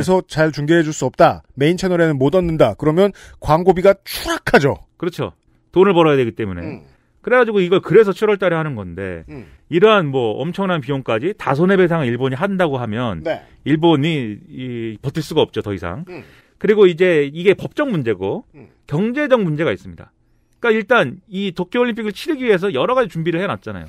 그래서 네. 잘 중계해 줄 수 없다. 메인 채널에는 못 얻는다. 그러면 광고비가 추락하죠. 그렇죠. 돈을 벌어야 되기 때문에. 음. 그래가지고 이걸 그래서 7월 달에 하는 건데 음. 이러한 뭐 엄청난 비용까지 다 손해배상을 일본이 한다고 하면 네. 일본이 이, 버틸 수가 없죠 더 이상. 음. 그리고 이제 이게 법적 문제고 음. 경제적 문제가 있습니다. 그러니까 일단 이 도쿄올림픽을 치르기 위해서 여러 가지 준비를 해놨잖아요.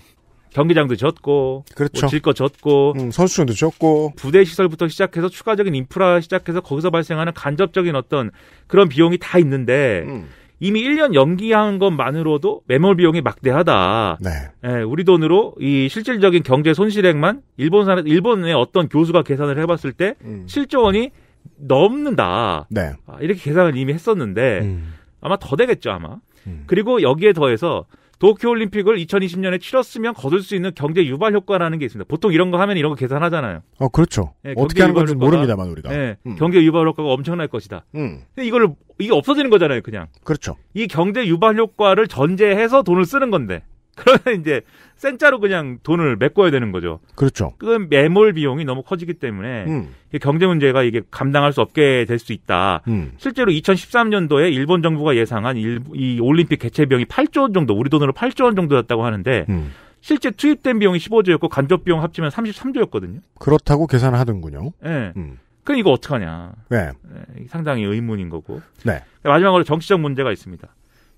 경기장도 졌고, 뭐 그렇죠. 뭐 질거 졌고, 음, 선수촌도 졌고, 부대 시설부터 시작해서 추가적인 인프라 시작해서 거기서 발생하는 간접적인 어떤 그런 비용이 다 있는데 음. 이미 1년 연기한 것만으로도 매몰 비용이 막대하다. 네. 예, 우리 돈으로 이 실질적인 경제 손실액만 일본 사람 일본의 어떤 교수가 계산을 해봤을 때 음. 7조 원이 넘는다. 네. 아, 이렇게 계산을 이미 했었는데 음. 아마 더 되겠죠 아마. 음. 그리고 여기에 더해서 도쿄올림픽을 2020년에 치렀으면 거둘 수 있는 경제 유발 효과라는 게 있습니다. 보통 이런 거 하면 이런 거 계산하잖아요. 어, 그렇죠. 네, 어떻게 하는 건지 모릅니다만 우리가. 네, 음. 경제 유발 효과가 엄청날 것이다. 음. 근데 이걸 이게 없어지는 거잖아요, 그냥. 그렇죠. 이 경제 유발 효과를 전제해서 돈을 쓰는 건데. 그러면 이제 센짜로 그냥 돈을 메꿔야 되는 거죠. 그렇죠. 그건 매몰 비용이 너무 커지기 때문에 음. 경제 문제가 이게 감당할 수 없게 될 수 있다. 음. 실제로 2013년도에 일본 정부가 예상한 일, 이 올림픽 개최 비용이 8조 원 정도, 우리 돈으로 8조 원 정도였다고 하는데 음. 실제 투입된 비용이 15조였고 간접 비용 합치면 33조였거든요. 그렇다고 계산을 하던군요. 예. 네. 그럼 이거 어떡하냐. 네. 네. 상당히 의문인 거고. 네. 마지막으로 정치적 문제가 있습니다.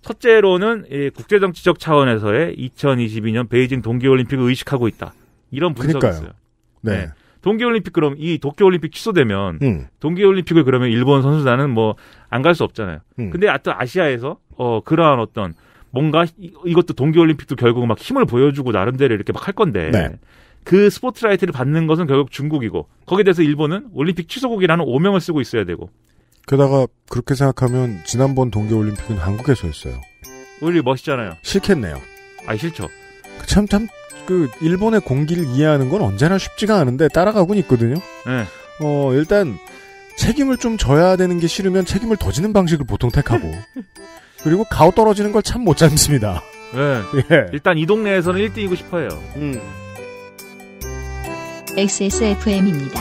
첫째로는 국제정치적 차원에서의 2022년 베이징 동계올림픽을 의식하고 있다. 이런 분석이 그 있어요. 네. 네. 동계올림픽 그럼 이 도쿄올림픽 취소되면 음. 동계올림픽을 그러면 일본 선수단은 뭐 안 갈 수 없잖아요. 음. 근데 아여 아시아에서 어 그러한 어떤 뭔가 이, 이것도 동계올림픽도 결국 막 힘을 보여주고 나름대로 이렇게 막 할 건데 네. 그 스포트라이트를 받는 것은 결국 중국이고 거기에 대해서 일본은 올림픽 취소국이라는 오명을 쓰고 있어야 되고 게다가 그렇게 생각하면 지난번 동계올림픽은 한국에서 했어요. 우리 멋있잖아요. 싫겠네요. 아 싫죠. 그 참, 참, 그, 일본의 공기를 이해하는 건 언제나 쉽지가 않은데 따라가곤 있거든요. 네. 어, 일단, 책임을 좀 져야 되는 게 싫으면 책임을 더 지는 방식을 보통 택하고. 그리고 가오 떨어지는 걸 참 못 참습니다. 네. 예. 일단 이 동네에서는 1등이고 싶어요. 음. XSFM입니다.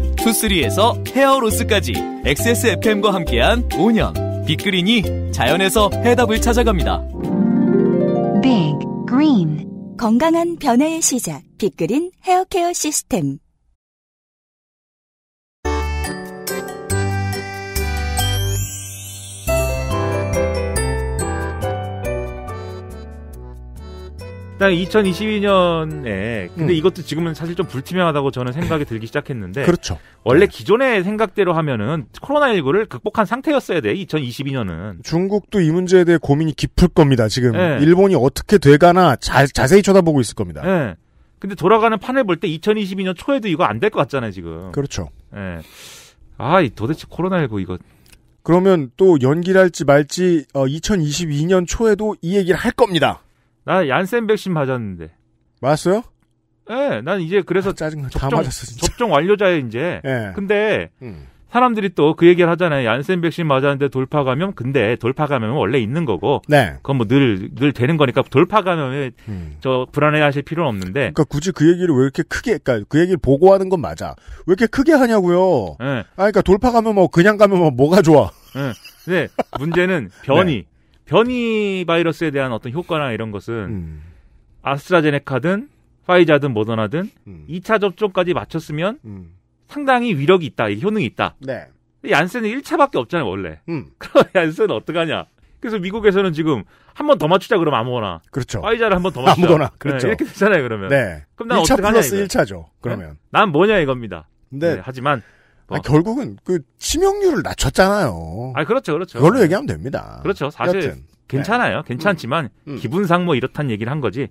투쓰리에서 헤어로스까지 XSFM과 함께한 5년 빅그린이 자연에서 해답을 찾아갑니다. 빅 그린 건강한 변화의 시작 빅그린 헤어케어 시스템 일단 2022년에 근데 음. 이것도 지금은 사실 좀 불투명하다고 저는 생각이 들기 시작했는데 그렇죠. 원래 네. 기존의 생각대로 하면은 코로나19를 극복한 상태였어야 돼. 2022년은 중국도 이 문제에 대해 고민이 깊을 겁니다. 지금 네. 일본이 어떻게 돼가나 자, 세히 쳐다보고 있을 겁니다. 네. 근데 돌아가는 판을 볼 때 2022년 초에도 이거 안 될 것 같잖아요, 지금. 그렇죠. 예. 아, 도대체 코로나19 이거 그러면 또 연기를 할지 말지 어, 2022년 초에도 이 얘기를 할 겁니다. 나 얀센 백신 맞았는데. 맞았어요? 예, 네, 난 이제 그래서 아, 짜증나. 접종, 다 맞았어, 진짜. 접종 완료자에 이제. 네. 근데 음. 사람들이 또 그 얘기를 하잖아요. 얀센 백신 맞았는데 돌파 감염. 근데 돌파 감염은 원래 있는 거고. 네. 그건 뭐 늘늘 늘 되는 거니까 돌파 감염에 음. 저 불안해하실 필요는 없는데. 그러니까 굳이 그 얘기를 왜 이렇게 크게, 그러니까 그 얘기를 보고하는 건 맞아. 왜 이렇게 크게 하냐고요. 네. 아, 그러니까 돌파 감염뭐 그냥 감염하 뭐가 좋아? 네. 근데 문제는 변이. 네. 변이 바이러스에 대한 어떤 효과나 이런 것은 음. 아스트라제네카든 파이자든 모더나든 음. 2차 접종까지 마쳤으면 음. 상당히 위력이 있다, 효능이 있다. 네. 얀센은 1차밖에 없잖아요, 원래. 음. 그럼 얀센은 어떡하냐? 그래서 미국에서는 지금 한 번 더 맞추자 그러면 아무거나. 그렇죠. 파이자를 한 번 더 맞추자. 아무거나. 네, 그렇죠. 네, 이렇게 되잖아요, 그러면. 네. 그럼 난 1차 어떡하냐, 플러스 이거. 1차죠, 그러면. 네? 난 뭐냐 이겁니다. 네. 네 하지만 아, 어. 결국은 그 치명률을 낮췄잖아요. 아 그렇죠, 그렇죠. 그걸로 네. 얘기하면 됩니다. 그렇죠. 사실 여튼. 괜찮아요. 네. 괜찮지만 음. 음. 기분상 뭐 이렇단 얘기를 한 거지.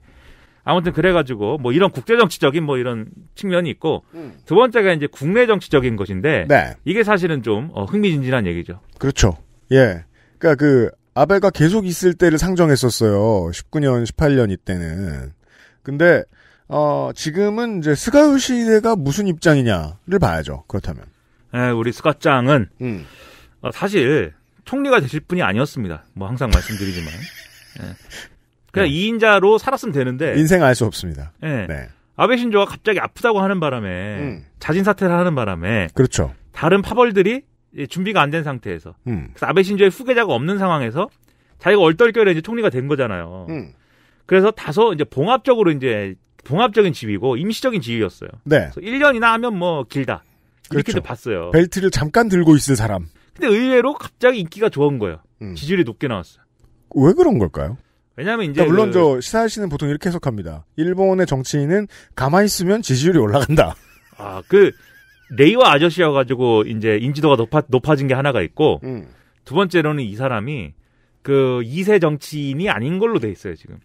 아무튼 그래가지고 뭐 이런 국제 정치적인 뭐 이런 측면이 있고 음. 두 번째가 이제 국내 정치적인 것인데 네. 이게 사실은 좀 어, 흥미진진한 얘기죠. 그렇죠. 예. 그러니까 그아베가 계속 있을 때를 상정했었어요. 19년, 18년 이때는. 근데 어, 지금은 이제 스가요 시대가 무슨 입장이냐를 봐야죠. 그렇다면. 예, 우리 스카짱은 음. 어, 사실 총리가 되실 분이 아니었습니다. 뭐 항상 말씀드리지만 예. 그냥 네. 2인자로 살았으면 되는데 인생 알 수 없습니다. 예. 네. 아베 신조가 갑자기 아프다고 하는 바람에 음. 자진 사퇴를 하는 바람에 그렇죠. 다른 파벌들이 준비가 안 된 상태에서 음. 그래서 아베 신조의 후계자가 없는 상황에서 자기가 얼떨결에 이제 총리가 된 거잖아요. 음. 그래서 다소 이제 봉합적으로 이제 봉합적인 지위고 임시적인 지위였어요. 네. 그래서 1년이나 하면 뭐 길다. 이렇게도 그렇죠. 봤어요. 벨트를 잠깐 들고 있을 사람. 근데 의외로 갑자기 인기가 좋은 거예요. 음. 지지율이 높게 나왔어요. 왜 그런 걸까요? 왜냐면 이제 그러니까 물론 그... 저 시사 씨는 보통 이렇게 해석합니다. 일본의 정치인은 가만히 있으면 지지율이 올라간다. 아 그 레이와 아저씨여 가지고 이제 인지도가 높아 높아진 게 하나가 있고 음. 두 번째로는 이 사람이 그 2세 정치인이 아닌 걸로 돼 있어요 지금.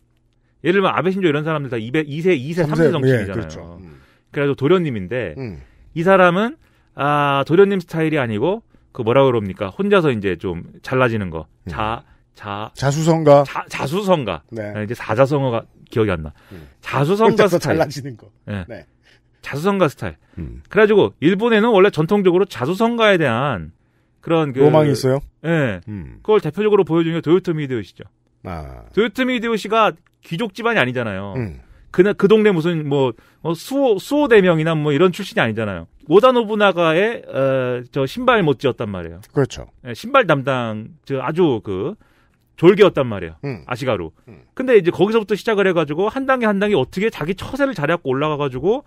예를 들면 아베 신조 이런 사람들 다 2세, 2세, 2세 3세, 3세 정치인이잖아요. 예, 그렇죠. 음. 그래가지고 도련님인데 음. 이 사람은 아 도련님 스타일이 아니고 그 뭐라 그럽니까 혼자서 이제 좀 잘라지는 거자 음. 자, 자수성가 자, 자수성가 네. 네 이제 사자성어가 기억이 안나 음. 자수성가 스타일 잘라지는 거 네. 네. 자수성가 스타일 음. 그래가지고 일본에는 원래 전통적으로 자수성가에 대한 그런 그, 로망이 있어요 예 네. 음. 그걸 대표적으로 보여주는 게 도요토미 히데요시죠 아. 도요토미 히데요시가 귀족 집안이 아니잖아요 음. 그그 동네 무슨 뭐, 뭐 수호 수호 대명이나 뭐 이런 출신이 아니잖아요. 오다 노부나가의 어, 저 신발 못지였단 말이에요. 그렇죠. 예, 신발 담당 저 아주 그 졸개였단 말이에요. 음. 아시가루. 음. 근데 이제 거기서부터 시작을 해가지고 한 단계 한 단계 어떻게 자기 처세를 자리잡고 올라가가지고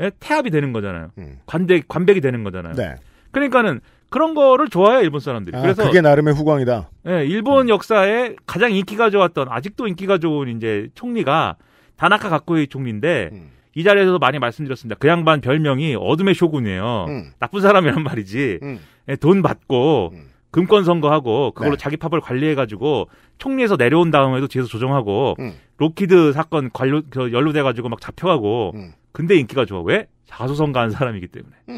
예, 태압이 되는 거잖아요. 음. 관백 관백이 되는 거잖아요. 네. 그러니까는 그런 거를 좋아해요 일본 사람들이. 아, 그래서 그게 나름의 후광이다. 예, 일본 음. 역사에 가장 인기가 좋았던 아직도 인기가 좋은 이제 총리가 다나카 가코이 총리인데. 음. 이 자리에서도 많이 말씀드렸습니다. 그 양반 별명이 어둠의 쇼군이에요. 음. 나쁜 사람이란 말이지. 음. 예, 돈 받고 음. 금권 선거하고 그걸로 네. 자기 팝을 관리해가지고 총리에서 내려온 다음에도 뒤에 조정하고 음. 로키드 사건 관료 그 연루돼가지고 막 잡혀가고 음. 근데 인기가 좋아 왜 자수성가한 사람이기 때문에. 음.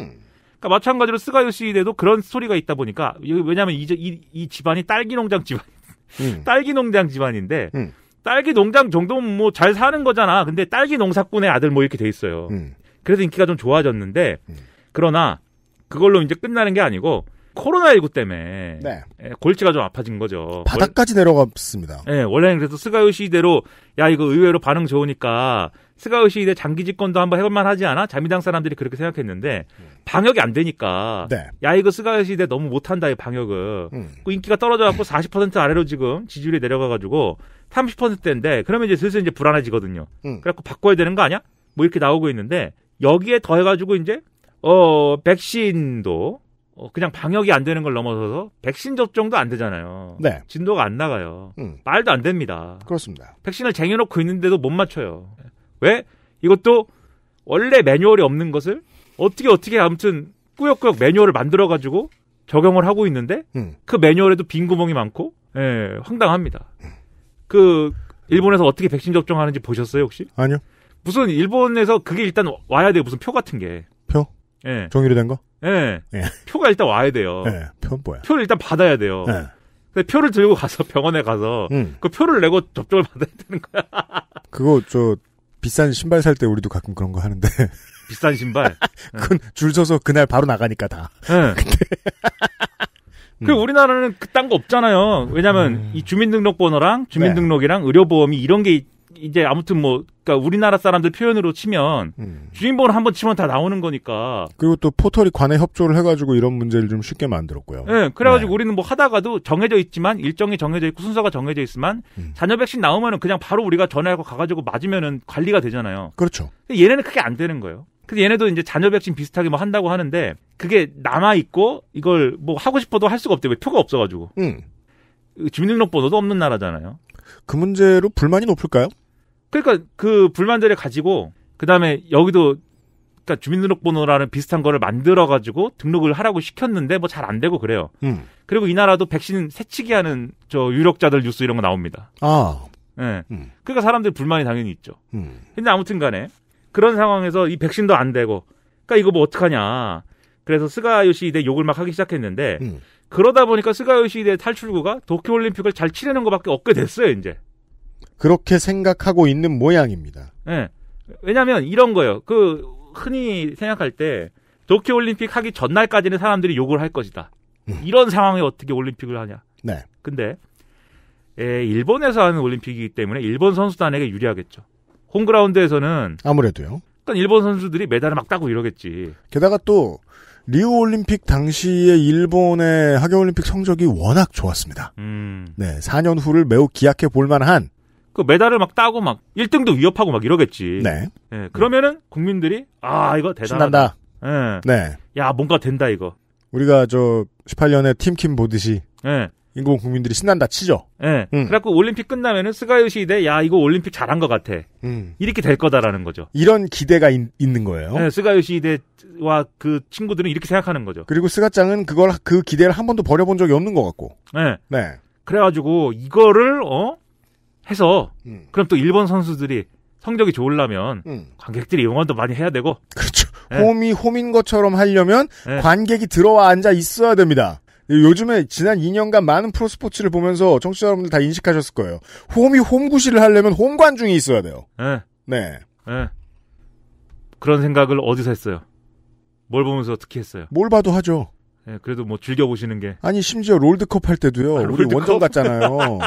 그러니까 마찬가지로 스가요시대도 그런 스토리가 있다 보니까 왜냐하면 이, 이, 이 집안이 딸기 농장 집안 딸기 농장 집안인데 음. 딸기 농장 정도면 뭐 잘 사는 거잖아. 근데 딸기 농사꾼의 아들 뭐 이렇게 돼 있어요. 음. 그래서 인기가 좀 좋아졌는데 음. 그러나 그걸로 이제 끝나는 게 아니고 코로나19 때문에 네. 예, 골치가 좀 아파진 거죠. 바닥까지 월... 내려갔습니다. 네, 원래는 그래서 스가요 시대로 야 이거 의외로 반응 좋으니까 스가의시 대 장기 집권도 한번 해볼만 하지 않아? 자민당 사람들이 그렇게 생각했는데 방역이 안 되니까 네. 야 이거 스가의시 대 너무 못한다 이 방역은 음. 그 인기가 떨어져갖고 40% 아래로 지금 지지율이 내려가가지고 30%대인데 그러면 이제 슬슬 이제 불안해지거든요. 음. 그래갖고 바꿔야 되는 거 아니야? 뭐 이렇게 나오고 있는데 여기에 더해가지고 이제 어 백신도 어, 그냥 방역이 안 되는 걸 넘어서서 백신 접종도 안 되잖아요. 네. 진도가 안 나가요. 음. 말도 안 됩니다. 그렇습니다. 백신을 쟁여놓고 있는데도 못 맞춰요. 왜? 이것도 원래 매뉴얼이 없는 것을 어떻게 어떻게 아무튼 꾸역꾸역 매뉴얼을 만들어 가지고 적용을 하고 있는데 음. 그 매뉴얼에도 빈 구멍이 많고 예, 황당합니다. 그 일본에서 어떻게 백신 접종하는지 보셨어요 혹시? 아니요. 무슨 일본에서 그게 일단 와야 돼요 무슨 표 같은 게. 표? 예. 종이로 된 거? 예. 예. 표가 일단 와야 돼요. 예. 표 뭐야? 표를 일단 받아야 돼요. 예. 근데 표를 들고 가서 병원에 가서 음. 그 표를 내고 접종을 받아야 되는 거야. 그거 저 비싼 신발 살 때 우리도 가끔 그런 거 하는데. 비싼 신발? 그건 줄 서서 그날 바로 나가니까 다. 네. 그 음. 우리나라는 그딴 거 없잖아요. 왜냐면 하이 음. 주민등록번호랑 주민등록이랑 의료보험이 이런 게 이제 아무튼 뭐그니까 우리나라 사람들 표현으로 치면 음. 주인번호 한 번 치면 다 나오는 거니까. 그리고 또 포털이 관해 협조를 해가지고 이런 문제를 좀 쉽게 만들었고요. 네, 그래가지고 네. 우리는 뭐 하다가도 정해져 있지만 일정이 정해져 있고 순서가 정해져 있지만 음. 잔여 백신 나오면은 그냥 바로 우리가 전화하고 가가지고 맞으면은 관리가 되잖아요. 그렇죠. 얘네는 그게 안 되는 거예요. 근데 얘네도 이제 자녀 백신 비슷하게 뭐 한다고 하는데 그게 남아 있고 이걸 뭐 하고 싶어도 할 수가 없대. 왜 표가 없어가지고. 음. 주민등록번호도 그 없는 나라잖아요. 그 문제로 불만이 높을까요? 그러니까 그불만들을 가지고 그다음에 여기도 그러니까 주민등록번호라는 비슷한 거를 만들어 가지고 등록을 하라고 시켰는데 뭐 잘 안 되고 그래요. 음. 그리고 이 나라도 백신 새치기 하는 저 유력자들 뉴스 이런 거 나옵니다. 아. 예. 네. 음. 그러니까 사람들 불만이 당연히 있죠. 음. 근데 아무튼 간에 그런 상황에서 이 백신도 안 되고 그러니까 이거 뭐 어떡하냐. 그래서 스가 요시히 욕을 막 하기 시작했는데 음. 그러다 보니까 스가 요시히 탈출구가 도쿄 올림픽을 잘 치르는 것밖에 없게 됐어요, 이제. 그렇게 생각하고 있는 모양입니다. 네. 예. 왜냐하면 이런 거예요. 그 흔히 생각할 때 도쿄 올림픽 하기 전날까지는 사람들이 욕을 할 것이다. 음. 이런 상황에 어떻게 올림픽을 하냐. 네. 근데 에, 예, 일본에서 하는 올림픽이기 때문에 일본 선수단에게 유리하겠죠. 홈그라운드에서는 아무래도요. 그러니까 일본 선수들이 메달을 막 따고 이러겠지. 게다가 또 리우 올림픽 당시에 일본의 하계 올림픽 성적이 워낙 좋았습니다. 음. 네, 4년 후를 매우 기약해 볼 만한 그 메달을 막 따고 막 1등도 위협하고 막 이러겠지. 네. 예, 그러면은 국민들이 아 이거 대단하다. 신난다. 예. 네. 야 뭔가 된다 이거. 우리가 저 18년에 팀킴 보듯이. 예. 인공 국민들이 신난다 치죠. 예. 음. 그래갖고 올림픽 끝나면은 스가요시 대야 이거 올림픽 잘한 것 같아. 음. 이렇게 될 거다라는 거죠. 이런 기대가 있, 는 거예요. 예, 스가요시 대와 그 친구들은 이렇게 생각하는 거죠. 그리고 스가짱은 그걸 그 기대를 한 번도 버려본 적이 없는 것 같고. 예. 네. 그래가지고 이거를 어 해서 음. 그럼 또 일본 선수들이 성적이 좋으려면 음. 관객들이 응원도 많이 해야 되고 그렇죠. 네. 홈이 홈인 것처럼 하려면 네. 관객이 들어와 앉아 있어야 됩니다. 네, 요즘에 지난 2년간 많은 프로스포츠를 보면서 청취자 여러분들 다 인식하셨을 거예요. 홈이 홈구실을 하려면 홈관중이 있어야 돼요. 예. 네. 네. 네. 그런 생각을 어디서 했어요? 뭘 보면서 어떻게 했어요? 뭘 봐도 하죠. 예, 그래도 뭐 즐겨보시는 게. 아니, 심지어 롤드컵 할 때도요. 아, 롤드컵? 우리 원정 갔잖아요. 뭐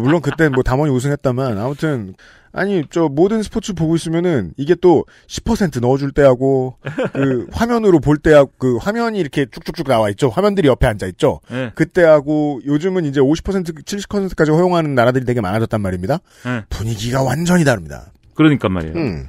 물론 그때는뭐 담원이 우승했다만, 아무튼, 아니, 저 모든 스포츠 보고 있으면은 이게 또 10% 넣어줄 때하고, 그 화면으로 볼 때하고, 그 화면이 이렇게 쭉쭉쭉 나와 있죠. 화면들이 옆에 앉아 있죠. 네. 그때하고 요즘은 이제 50% 70%까지 허용하는 나라들이 되게 많아졌단 말입니다. 네. 분위기가 완전히 다릅니다. 그러니까 말이에요. 음.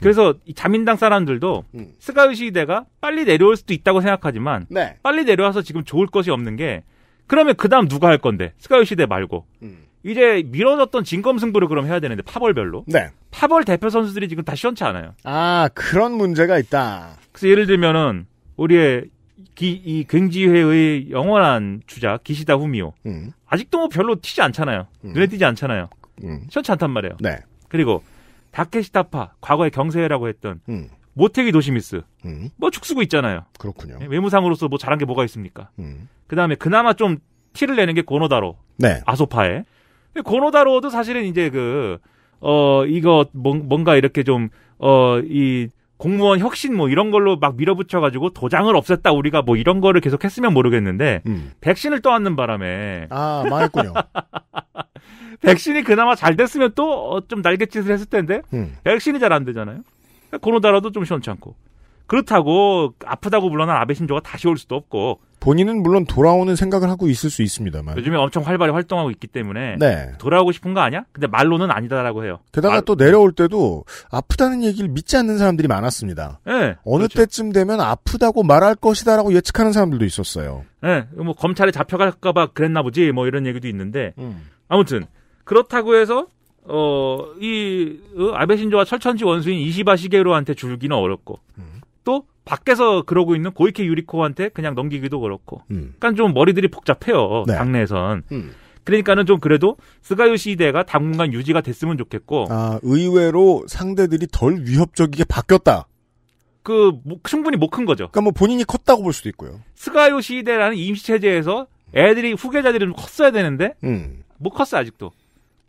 그래서 이 자민당 사람들도 음. 스가의시 대가 빨리 내려올 수도 있다고 생각하지만 네. 빨리 내려와서 지금 좋을 것이 없는 게 그러면 그 다음 누가 할 건데 스가의시 대 말고 음. 이제 미뤄졌던 진검 승부를 그럼 해야 되는데 파벌별로 네. 파벌 대표 선수들이 지금 다 시원치 않아요. 아 그런 문제가 있다. 그래서 예를 들면은 우리의 기, 이 갱지회의 영원한 주자 기시다 후미오 음. 아직도 뭐 별로 튀지 않잖아요. 눈에 음. 띄지 않잖아요. 음. 시원치 않단 말이에요. 네. 그리고 다케시타파 과거에 경세라고 했던 음. 모테기 도시미스 음. 뭐 축수고 있잖아요. 그렇군요. 예, 외무상으로서 뭐 잘한 게 뭐가 있습니까? 음. 그 다음에 그나마 좀 티를 내는 게 고노다로 네. 아소파에 고노다로도 사실은 이제 그 어 이거 뭔가 이렇게 좀 어 이 공무원 혁신 뭐 이런 걸로 막 밀어붙여 가지고 도장을 없앴다 우리가 뭐 이런 거를 계속 했으면 모르겠는데 음. 백신을 떠안는 바람에 아 망했군요. 백신이 그나마 잘 됐으면 또좀 어, 날갯짓을 했을 텐데 음. 백신이 잘 안 되잖아요. 그 코로나라도 좀 시원찮고 그렇다고 아프다고 물러난 아베 신조가 다시 올 수도 없고 본인은 물론 돌아오는 생각을 하고 있을 수 있습니다만 요즘에 엄청 활발히 활동하고 있기 때문에 네. 돌아오고 싶은 거 아니야? 근데 말로는 아니다라고 해요. 게다가 말... 또 내려올 때도 아프다는 얘기를 믿지 않는 사람들이 많았습니다. 네, 그렇죠. 어느 그렇죠. 때쯤 되면 아프다고 말할 것이다라고 예측하는 사람들도 있었어요. 네, 뭐 검찰에 잡혀갈까봐 그랬나 보지 뭐 이런 얘기도 있는데 음. 아무튼 그렇다고 해서 어, 이 어, 아베 신조와 철천지 원수인 이시바 시게로한테 줄기는 어렵고 음. 또 밖에서 그러고 있는 고이케 유리코한테 그냥 넘기기도 그렇고. 음. 그러니까 좀 머리들이 복잡해요. 네. 당내에선. 음. 그러니까는 좀 그래도 스가요 시대가 당분간 유지가 됐으면 좋겠고. 아, 의외로 상대들이 덜 위협적이게 바뀌었다. 그 뭐, 충분히 못큰 뭐 거죠. 그러니까 뭐 본인이 컸다고 볼 수도 있고요. 스가요 시대라는 임시 체제에서 애들이 후계자들이 좀 컸어야 되는데 음. 못 뭐 컸어 아직도.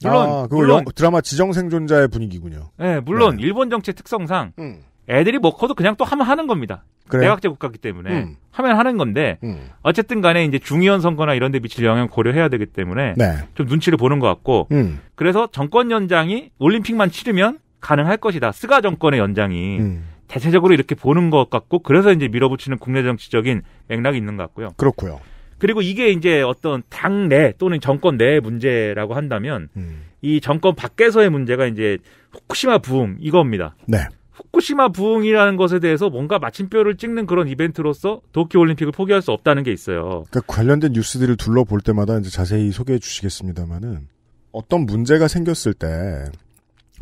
물론, 아, 그거 물론 영, 드라마 지정생존자의 분위기군요. 네, 물론 네. 일본 정치 특성상 음. 애들이 뭐 커도 그냥 또 하면 하는 겁니다. 그래. 내각제 국가기 때문에 음. 하면 하는 건데 음. 어쨌든 간에 이제 중의원 선거나 이런 데 미칠 영향 고려해야 되기 때문에 네. 좀 눈치를 보는 것 같고 음. 그래서 정권 연장이 올림픽만 치르면 가능할 것이다. 스가 정권의 연장이 음. 대체적으로 이렇게 보는 것 같고 그래서 이제 밀어붙이는 국내 정치적인 맥락이 있는 것 같고요. 그렇고요. 그리고 이게 이제 어떤 당내 또는 정권 내 문제라고 한다면 음. 이 정권 밖에서의 문제가 이제 후쿠시마 부흥 이겁니다. 네. 후쿠시마 부흥이라는 것에 대해서 뭔가 마침표를 찍는 그런 이벤트로서 도쿄올림픽을 포기할 수 없다는 게 있어요. 그러니까 관련된 뉴스들을 둘러볼 때마다 이제 자세히 소개해 주시겠습니다만은 어떤 문제가 생겼을 때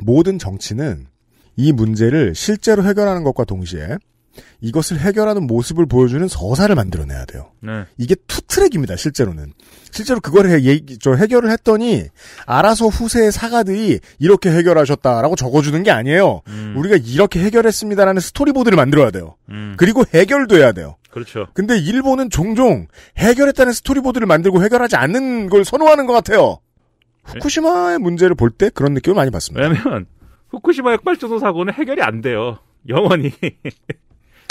모든 정치는 이 문제를 실제로 해결하는 것과 동시에 이것을 해결하는 모습을 보여주는 서사를 만들어내야 돼요. 네. 이게 투트랙입니다, 실제로는. 실제로 그걸 해, 얘저 해결을 했더니 알아서 후세의 사가들이 이렇게 해결하셨다라고 적어주는 게 아니에요. 음. 우리가 이렇게 해결했습니다라는 스토리보드를 만들어야 돼요. 음. 그리고 해결도해야 돼요. 그렇죠. 근데 일본은 종종 해결했다는 스토리보드를 만들고 해결하지 않는 걸 선호하는 것 같아요. 후쿠시마의 문제를 볼 때 그런 느낌을 많이 받습니다. 왜냐면 후쿠시마 핵발전소 사고는 해결이 안 돼요. 영원히.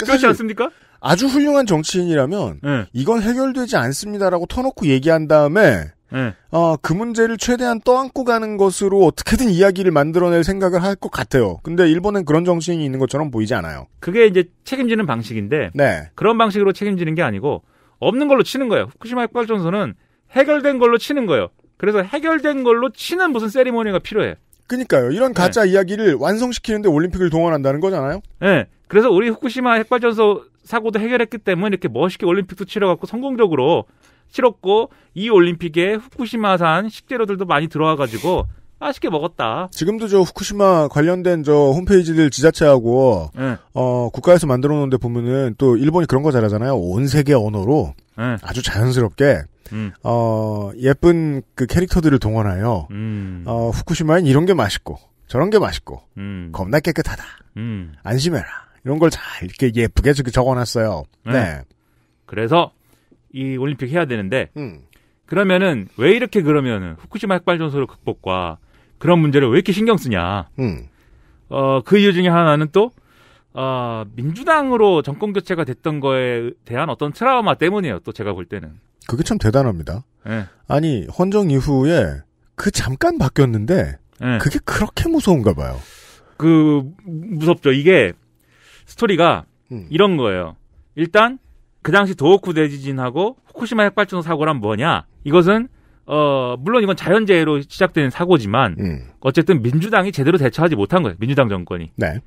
그렇지 않습니까? 아주 훌륭한 정치인이라면 네. 이건 해결되지 않습니다라고 터놓고 얘기한 다음에 네. 어, 그 문제를 최대한 떠안고 가는 것으로 어떻게든 이야기를 만들어낼 생각을 할 것 같아요. 근데 일본은 그런 정신이 있는 것처럼 보이지 않아요. 그게 이제 책임지는 방식인데 네. 그런 방식으로 책임지는 게 아니고 없는 걸로 치는 거예요. 후쿠시마 핵발전소는 해결된 걸로 치는 거예요. 그래서 해결된 걸로 치는 무슨 세리머니가 필요해. 그니까요. 이런 네. 가짜 네. 이야기를 완성시키는데 올림픽을 동원한다는 거잖아요. 네. 그래서 우리 후쿠시마 핵발전소 사고도 해결했기 때문에 이렇게 멋있게 올림픽도 치러갖고 성공적으로 치렀고 이 올림픽에 후쿠시마산 식재료들도 많이 들어와가지고 맛있게 먹었다. 지금도 저 후쿠시마 관련된 저 홈페이지들 지자체하고 네. 어 국가에서 만들어 놓은데 보면은 또 일본이 그런 거 잘하잖아요. 온 세계 언어로 네. 아주 자연스럽게 음. 어, 예쁜 그 캐릭터들을 동원하여 음. 어, 후쿠시마엔 이런 게 맛있고 저런 게 맛있고 음. 겁나 깨끗하다. 음. 안심해라. 이런 걸 잘 이렇게 예쁘게 적어놨어요. 네. 네. 그래서 이 올림픽 해야 되는데 음. 그러면은 왜 이렇게 그러면은 후쿠시마 핵발전소를 극복과 그런 문제를 왜 이렇게 신경 쓰냐? 음. 어, 그 이유 중에 하나는 또 어, 민주당으로 정권 교체가 됐던 거에 대한 어떤 트라우마 때문이에요. 또 제가 볼 때는. 그게 참 대단합니다. 네. 아니 헌정 이후에 그 잠깐 바뀌었는데 네. 그게 그렇게 무서운가 봐요. 그 무섭죠. 이게 스토리가 음. 이런 거예요. 일단 그 당시 도호쿠 대지진하고 후쿠시마 핵발전소 사고란 뭐냐? 이것은 어 물론 이건 자연재해로 시작된 사고지만 음. 어쨌든 민주당이 제대로 대처하지 못한 거예요. 민주당 정권이. 네.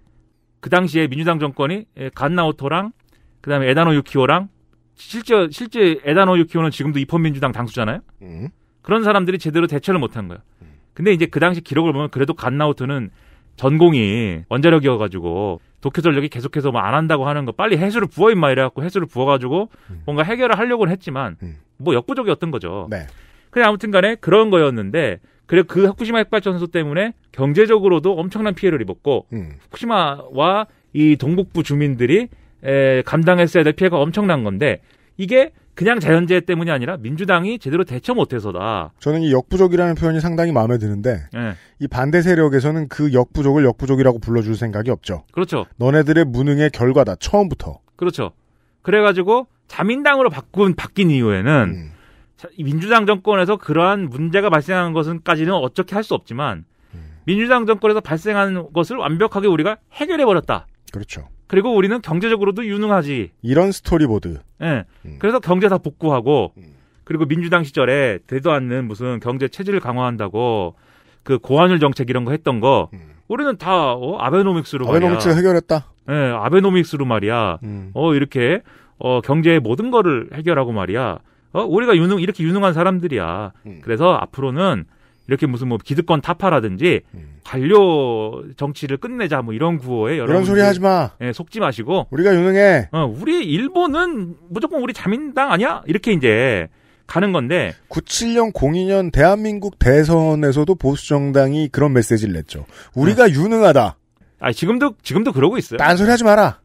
그 당시에 민주당 정권이 예, 갓나오토랑 그다음에 에다노 유키오랑 실제 실제 에다노 유키오는 지금도 입헌민주당 당수잖아요. 음. 그런 사람들이 제대로 대처를 못한 거예요. 음. 근데 이제 그 당시 기록을 보면 그래도 갓나오토는 전공이 원자력이어가지고 도쿄 전력이 계속해서 뭐 안 한다고 하는 거 빨리 해수를 부어 임마 이래갖고 해수를 부어가지고 음. 뭔가 해결을 하려고는 했지만 음. 뭐 역부족이었던 거죠. 네. 그래 아무튼 간에 그런 거였는데 그래 그 후쿠시마 핵발전소 때문에 경제적으로도 엄청난 피해를 입었고 음. 후쿠시마와 이 동북부 주민들이 에, 감당했어야 될 피해가 엄청난 건데 이게 그냥 자연재해 때문이 아니라 민주당이 제대로 대처 못해서다. 저는 이 역부족이라는 표현이 상당히 마음에 드는데 네. 이 반대 세력에서는 그 역부족을 역부족이라고 불러줄 생각이 없죠. 그렇죠. 너네들의 무능의 결과다 처음부터. 그렇죠. 그래가지고 자민당으로 바꾼 바뀐 이후에는 음. 민주당 정권에서 그러한 문제가 발생한 것은까지는 어떻게 할 수 없지만 음. 민주당 정권에서 발생한 것을 완벽하게 우리가 해결해 버렸다. 그렇죠. 그리고 우리는 경제적으로도 유능하지. 이런 스토리보드. 예. 네. 음. 그래서 경제 다 복구하고 음. 그리고 민주당 시절에 되도 않는 무슨 경제 체질을 강화한다고 그 고환율 정책 이런 거 했던 거 음. 우리는 다 어, 아베노믹스로 아베노믹스 해결했다. 예, 네, 아베노믹스로 말이야. 음. 어 이렇게 어 경제의 모든 거를 해결하고 말이야. 어, 우리가 유능 이렇게 유능한 사람들이야. 음. 그래서 앞으로는 이렇게 무슨 뭐 기득권 타파라든지 음. 관료 정치를 끝내자 뭐 이런 구호에 여러 이런 소리 하지 마. 예, 속지 마시고 우리가 유능해. 어, 우리 일본은 무조건 우리 자민당 아니야? 이렇게 이제 가는 건데 97년 02년 대한민국 대선에서도 보수 정당이 그런 메시지를 냈죠. 우리가 네. 유능하다. 아 지금도 지금도 그러고 있어요. 딴소리 하지 마라.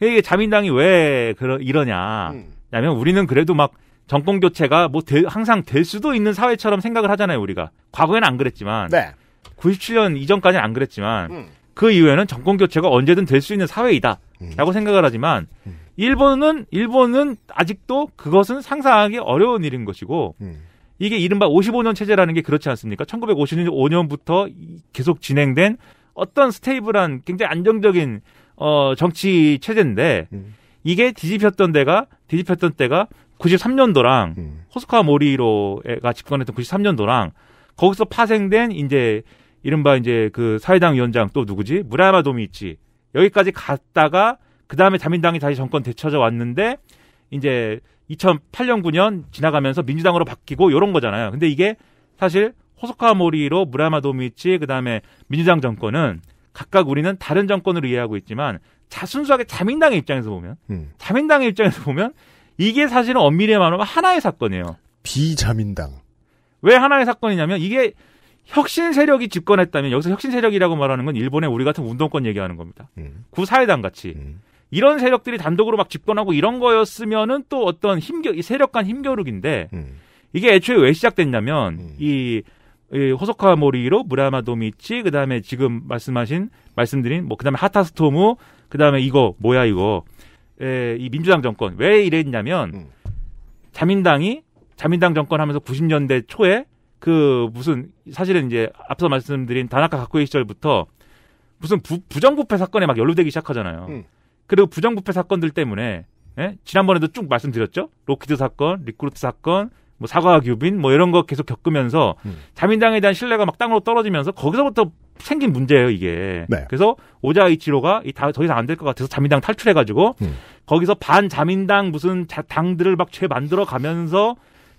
이게 자민당이 왜 그러 이러냐? 음. 왜냐면 우리는 그래도 막 정권 교체가 뭐 되, 항상 될 수도 있는 사회처럼 생각을 하잖아요 우리가 과거에는 안 그랬지만 네. 97년 이전까지는 안 그랬지만 음. 그 이후에는 정권 교체가 언제든 될 수 있는 사회이다라고 음. 생각을 하지만 음. 일본은 일본은 아직도 그것은 상상하기 어려운 일인 것이고 음. 이게 이른바 55년 체제라는 게 그렇지 않습니까? 1955년부터 계속 진행된 어떤 스테이블한 굉장히 안정적인 어 정치 체제인데 음. 이게 뒤집혔던 데가 뒤집혔던 때가 93년도랑 음. 호스카 모리로가 집권했던 93년도랑 거기서 파생된 이제 이른바 이제 그 사회당 위원장 또 누구지 무라야마 도미치 여기까지 갔다가 그 다음에 자민당이 다시 정권 되찾아 왔는데 이제 2008년 9년 지나가면서 민주당으로 바뀌고 요런 거잖아요. 근데 이게 사실 호소카 모리로 무라마 도미치 그다음에 민주당 정권은 각각 우리는 다른 정권으로 이해하고 있지만 자순수하게 자민당의 입장에서 보면 음. 자민당의 입장에서 보면 이게 사실은 엄밀히 말하면 하나의 사건이에요. 비자민당. 왜 하나의 사건이냐면 이게 혁신 세력이 집권했다면 여기서 혁신 세력이라고 말하는 건 일본의 우리 같은 운동권 얘기하는 겁니다. 음. 구사회당 같이. 음. 이런 세력들이 단독으로 막 집권하고 이런 거였으면은 또 어떤 힘겨, 세력 간 힘겨루기인데 음. 이게 애초에 왜 시작됐냐면 음. 이, 이 호소카 모리로 무라마 도미치 그다음에 지금 말씀하신 말씀드린 뭐 그다음에 하타스토무 그다음에 이거 뭐야 이거 에, 예, 이 민주당 정권 왜 이랬냐면 음. 자민당이 자민당 정권 하면서 90년대 초에 그 무슨 사실은 이제 앞서 말씀드린 단아과 각고의 시절부터 무슨 부, 부정부패 사건에 막 연루되기 시작하잖아요. 음. 그리고 부정부패 사건들 때문에 예? 지난번에도 쭉 말씀드렸죠. 로키드 사건, 리크루트 사건, 뭐 사과 규빈 뭐 이런 거 계속 겪으면서 음. 자민당에 대한 신뢰가 막 땅으로 떨어지면서 거기서부터 생긴 문제예요 이게. 네. 그래서 오자 이치로가 더 이상 안 될 것 같아서 자민당 탈출해가지고 음. 거기서 반 자민당 무슨 자, 당들을 막죄 만들어 가면서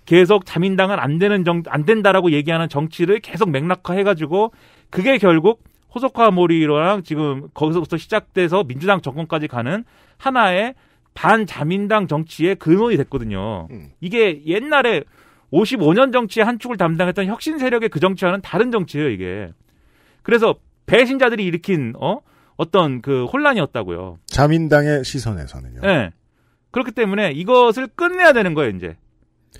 계속 자민당은 안 되는 정, 안 된다라고 얘기하는 정치를 계속 맥락화해가지고 그게 결국 호석화 모리로랑 지금 거기서부터 시작돼서 민주당 정권까지 가는 하나의 반자민당 정치의 근원이 됐거든요. 음. 이게 옛날에 55년 정치의 한 축을 담당했던 혁신 세력의 그 정치와는 다른 정치예요, 이게. 그래서 배신자들이 일으킨 어 어떤 그 혼란이었다고요. 자민당의 시선에서는요. 네. 그렇기 때문에 이것을 끝내야 되는 거예요, 이제.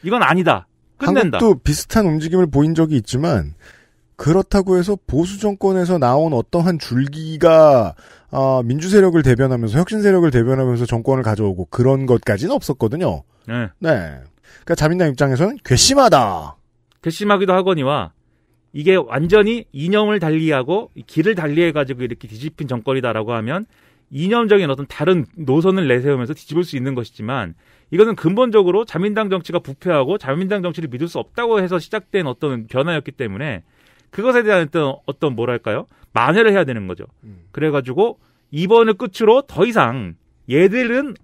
이건 아니다. 끝낸다. 또 비슷한 움직임을 보인 적이 있지만 그렇다고 해서 보수 정권에서 나온 어떠한 줄기가 어, 아, 민주 세력을 대변하면서 혁신 세력을 대변하면서 정권을 가져오고 그런 것까지는 없었거든요. 네. 네. 그러니까 자민당 입장에서는 괘씸하다. 괘씸하기도 하거니와 이게 완전히 이념을 달리하고 길을 달리해가지고 이렇게 뒤집힌 정권이다라고 하면 이념적인 어떤 다른 노선을 내세우면서 뒤집을 수 있는 것이지만 이것은 근본적으로 자민당 정치가 부패하고 자민당 정치를 믿을 수 없다고 해서 시작된 어떤 변화였기 때문에 그것에 대한 어떤, 어떤 뭐랄까요 만회를 해야 되는 거죠. 음. 그래가지고 이번을 끝으로 더 이상 얘들은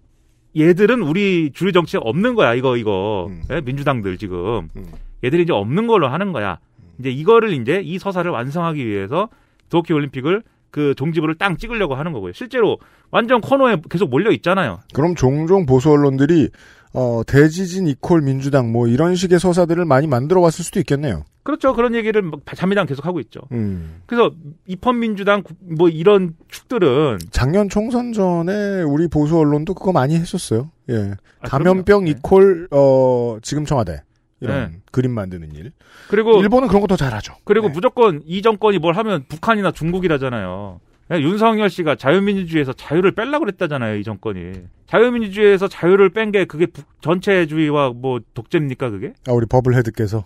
얘들은 우리 주류 정치에 없는 거야 이거 이거 음. 예? 민주당들 지금 음. 얘들이 이제 없는 걸로 하는 거야. 이제 이거를 이제 이 서사를 완성하기 위해서 도쿄 올림픽을 그 종지부를 땅 찍으려고 하는 거고요. 실제로 완전 코너에 계속 몰려 있잖아요. 그럼 종종 보수 언론들이 어, 대지진 이퀄 민주당 뭐 이런 식의 서사들을 많이 만들어 왔을 수도 있겠네요. 그렇죠. 그런 얘기를 자민당 계속 하고 있죠. 음. 그래서 입헌민주당 뭐 이런 축들은 작년 총선 전에 우리 보수 언론도 그거 많이 했었어요. 예. 아, 감염병 그럼요. 네. 이퀄 어, 지금 청와대. 이런 네. 그림 만드는 일. 그리고 일본은 그런 거 더 잘하죠. 그리고 네. 무조건 이 정권이 뭘 하면 북한이나 중국이라잖아요. 예, 윤석열 씨가 자유민주주의에서 자유를 뺄라 그랬다잖아요, 이 정권이. 자유민주주의에서 자유를 뺀 게 그게 전체주의와 뭐 독재입니까, 그게? 아, 우리 버블헤드께서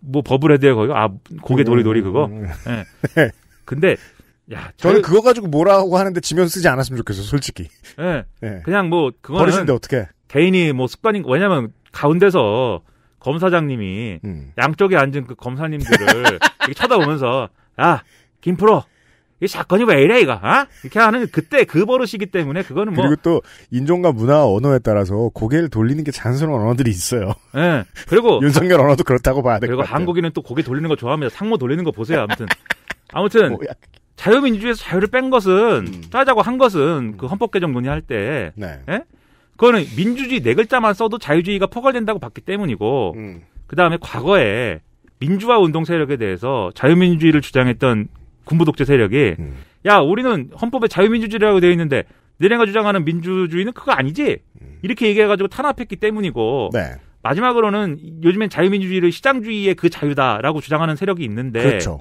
뭐 버블헤드에 거기 아 고개 도리도리 그거. 네. 네. 근데 야, 자유... 저는 그거 가지고 뭐라고 하는데 지면 쓰지 않았으면 좋겠어, 솔직히. 예. 네. 그냥 뭐 그거는 버리신데 어떻게? 개인이 뭐 습관인 왜냐면 가운데서 검사장님이 음. 양쪽에 앉은 그 검사님들을 이렇게 쳐다보면서 아 김프로 이 사건이 왜 이래 이거 아 어? 이렇게 하는 그때 그 버릇이기 때문에 그거는 뭐 그리고 또 인종과 문화 언어에 따라서 고개를 돌리는 게자연스러운 언어들이 있어요. 예. 네. 그리고 윤석열 언어도 그렇다고 봐야 될 것 같아요. 그리고 한국인은 또 고개 돌리는 거 좋아합니다. 상모 돌리는 거 보세요. 아무튼 아무튼 뭐야. 자유민주주의에서 자유를 뺀 것은 음. 짜자고 한 것은 그 헌법 개정 논의할 때 네. 예? 그거는 민주주의 네 글자만 써도 자유주의가 포괄된다고 봤기 때문이고 음. 그 다음에 과거에 민주화 운동 세력에 대해서 자유민주주의를 주장했던 군부 독재 세력이 음. 야 우리는 헌법에 자유민주주의라고 되어 있는데 내네가 주장하는 민주주의는 그거 아니지 음. 이렇게 얘기해가지고 탄압했기 때문이고 네. 마지막으로는 요즘엔 자유민주주의를 시장주의의 그 자유다라고 주장하는 세력이 있는데 그렇죠.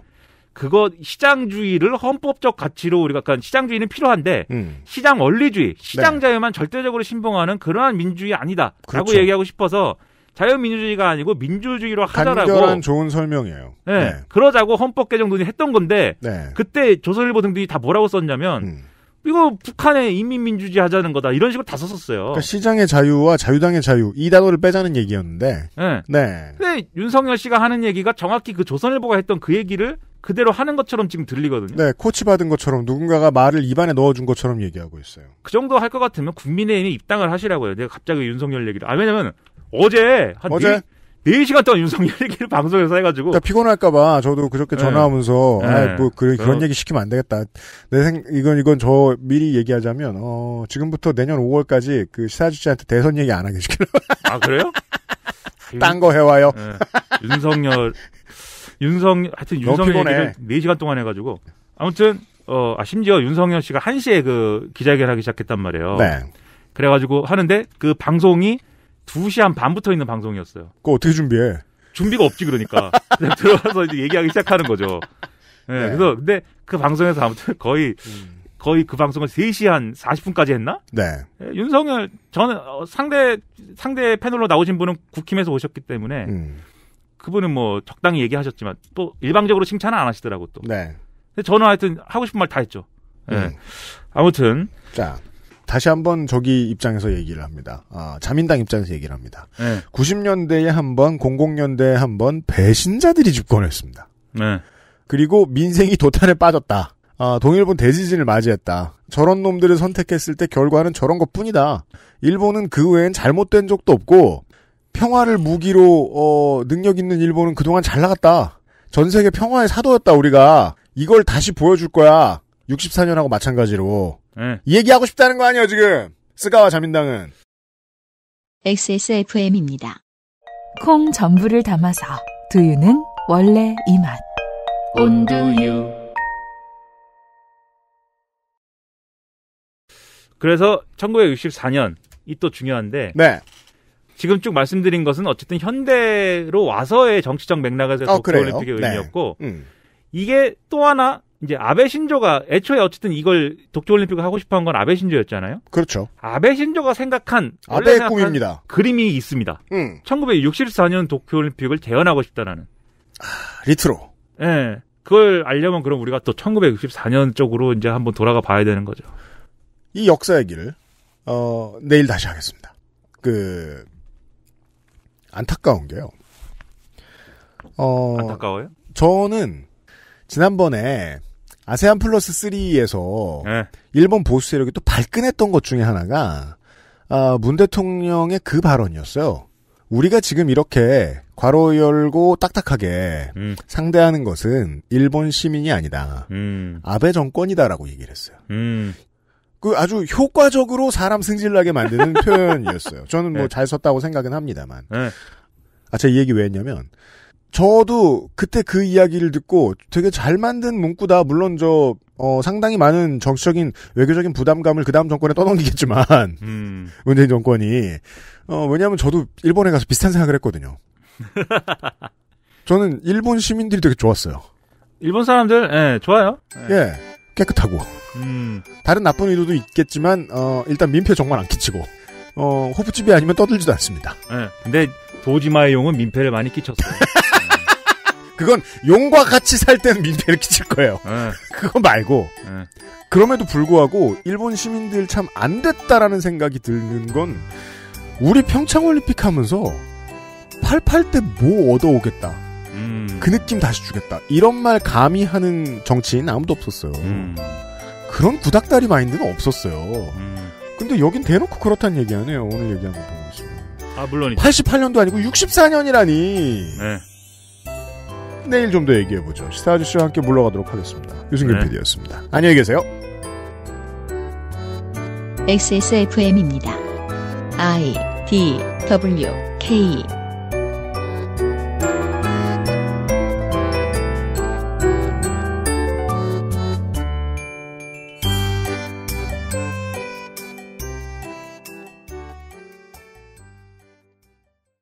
그거 시장주의를 헌법적 가치로 우리가 약간 시장주의는 필요한데 음. 시장 원리주의, 네. 시장 자유만 절대적으로 신봉하는 그러한 민주주의 아니다라고 그렇죠. 얘기하고 싶어서 자유민주주의가 아니고 민주주의로 하자라고 간결한 좋은 설명이에요. 네, 네. 그러자고 헌법 개정 논의했던 건데 네. 그때 조선일보 등등이 다 뭐라고 썼냐면 음. 이거 북한의 인민민주주의 하자는 거다 이런 식으로 다 썼었어요. 그러니까 시장의 자유와 자유당의 자유 이 단어를 빼자는 얘기였는데. 네. 네. 근데 윤석열 씨가 하는 얘기가 정확히 그 조선일보가 했던 그 얘기를 그대로 하는 것처럼 지금 들리거든요. 네, 코치 받은 것처럼 누군가가 말을 입안에 넣어준 것처럼 얘기하고 있어요. 그 정도 할 것 같으면 국민의힘에 입당을 하시라고요. 내가 갑자기 윤석열 얘기를. 아 왜냐면 어제 한 어제 네, 4시간 동안 윤석열 얘기를 방송에서 해가지고. 그러니까 피곤할까봐 저도 그저께 네. 전화하면서, 네. 아, 뭐, 그, 그런 얘기 시키면 안 되겠다. 내 생, 이건, 이건 저 미리 얘기하자면, 어, 지금부터 내년 5월까지 그 시사주치한테 대선 얘기 안 하게 시키려 아, 그래요? 딴 거 해와요. 네. 윤석열, 윤석, 하여튼 윤석열 얘기를 4시간 동안 해가지고. 아무튼, 어, 아, 심지어 윤석열 씨가 1시에 그 기자회견 하기 시작했단 말이에요. 네. 그래가지고 하는데 그 방송이 2시 한 반부터 있는 방송이었어요. 그거 어떻게 준비해? 준비가 없지 그러니까. 그냥 들어가서 이제 얘기하기 시작하는 거죠. 네, 네. 그래서 근데 그 방송에서 아무튼 거의 음. 거의 그 방송을 3시 한 40분까지 했나? 네. 네 윤석열 저는 어, 상대 상대 패널로 나오신 분은 국힘에서 오셨기 때문에 음. 그분은 뭐 적당히 얘기하셨지만 또 일방적으로 칭찬은 안 하시더라고 또. 네. 근데 저는 하여튼 하고 싶은 말 다 했죠. 네. 음. 아무튼 자. 다시 한번 저기 입장에서 얘기를 합니다. 아, 자민당 입장에서 얘기를 합니다. 네. 90년대에 한 번, 00년대에 한번 배신자들이 집권했습니다. 네. 그리고 민생이 도탄에 빠졌다. 아, 동일본 대지진을 맞이했다. 저런 놈들을 선택했을 때 결과는 저런 것 뿐이다. 일본은 그 외엔 잘못된 적도 없고, 평화를 무기로, 어, 능력 있는 일본은 그동안 잘 나갔다. 전 세계 평화의 사도였다, 우리가. 이걸 다시 보여줄 거야. 64년하고 마찬가지로 네. 이 얘기하고 싶다는 거 아니에요 지금 스가와 자민당은 XSFM입니다. 콩 전부를 담아서 두유는 원래 이 맛. 온두유. 그래서 1964년 이 또 중요한데 네. 지금 쭉 말씀드린 것은 어쨌든 현대로 와서의 정치적 맥락에서 어, 아, 도쿄올림픽의 네. 의미였고 음. 이게 또 하나 이제 아베 신조가 애초에 어쨌든 이걸 도쿄올림픽을 하고 싶어 한 건 아베 신조였잖아요. 그렇죠. 아베 신조가 생각한 아베의 꿈입니다. 그림이 있습니다. 음. 1964년 도쿄올림픽을 재현하고 싶다라는. 아, 리트로. 예. 네, 그걸 알려면 그럼 우리가 또 1964년 쪽으로 이제 한번 돌아가 봐야 되는 거죠. 이 역사 얘기를 어, 내일 다시 하겠습니다. 그 안타까운 게요. 어, 안타까워요? 저는 지난번에 아세안 플러스 3에서 네. 일본 보수 세력이 또 발끈했던 것 중에 하나가 아, 문 대통령의 그 발언이었어요. 우리가 지금 이렇게 괄호 열고 딱딱하게 음. 상대하는 것은 일본 시민이 아니다. 음. 아베 정권이다라고 얘기를 했어요. 음. 그 아주 효과적으로 사람 승질나게 만드는 표현이었어요. 저는 뭐잘 네. 썼다고 생각은 합니다만. 네. 아, 제가 이 얘기 왜 했냐면, 저도 그때 그 이야기를 듣고 되게 잘 만든 문구다. 물론 저 어, 상당히 많은 정치적인 외교적인 부담감을 그 다음 정권에 떠넘기겠지만 음. 문재인 정권이 어, 왜냐하면 저도 일본에 가서 비슷한 생각을 했거든요. 저는 일본 시민들이 되게 좋았어요. 일본 사람들 예, 좋아요. 예. 예 깨끗하고 음. 다른 나쁜 의도도 있겠지만 어, 일단 민폐 정말 안 끼치고 어, 호프집이 아니면 떠들지도 않습니다. 예. 근데 도지마의 용은 민폐를 많이 끼쳤어요. 그건 용과 같이 살 때는 민폐를 끼칠 거예요. 네. 그거 말고. 네. 그럼에도 불구하고 일본 시민들 참 안 됐다라는 생각이 드는 건 우리 평창올림픽 하면서 88 때 뭐 얻어오겠다. 음. 그 느낌 다시 주겠다. 이런 말 감히 하는 정치인 아무도 없었어요. 음. 그런 구닥다리 마인드는 없었어요. 음. 근데 여긴 대놓고 그렇다는 얘기 안 해요. 오늘 얘기한 거 보면. 아, 물론이죠. 88년도 아니고 64년이라니. 네. 내일 좀 더 얘기해보죠. 시사 아저씨와 함께 물러가도록 하겠습니다. 유승균 네. PD였습니다. 안녕히 계세요. XSFM입니다. I D W K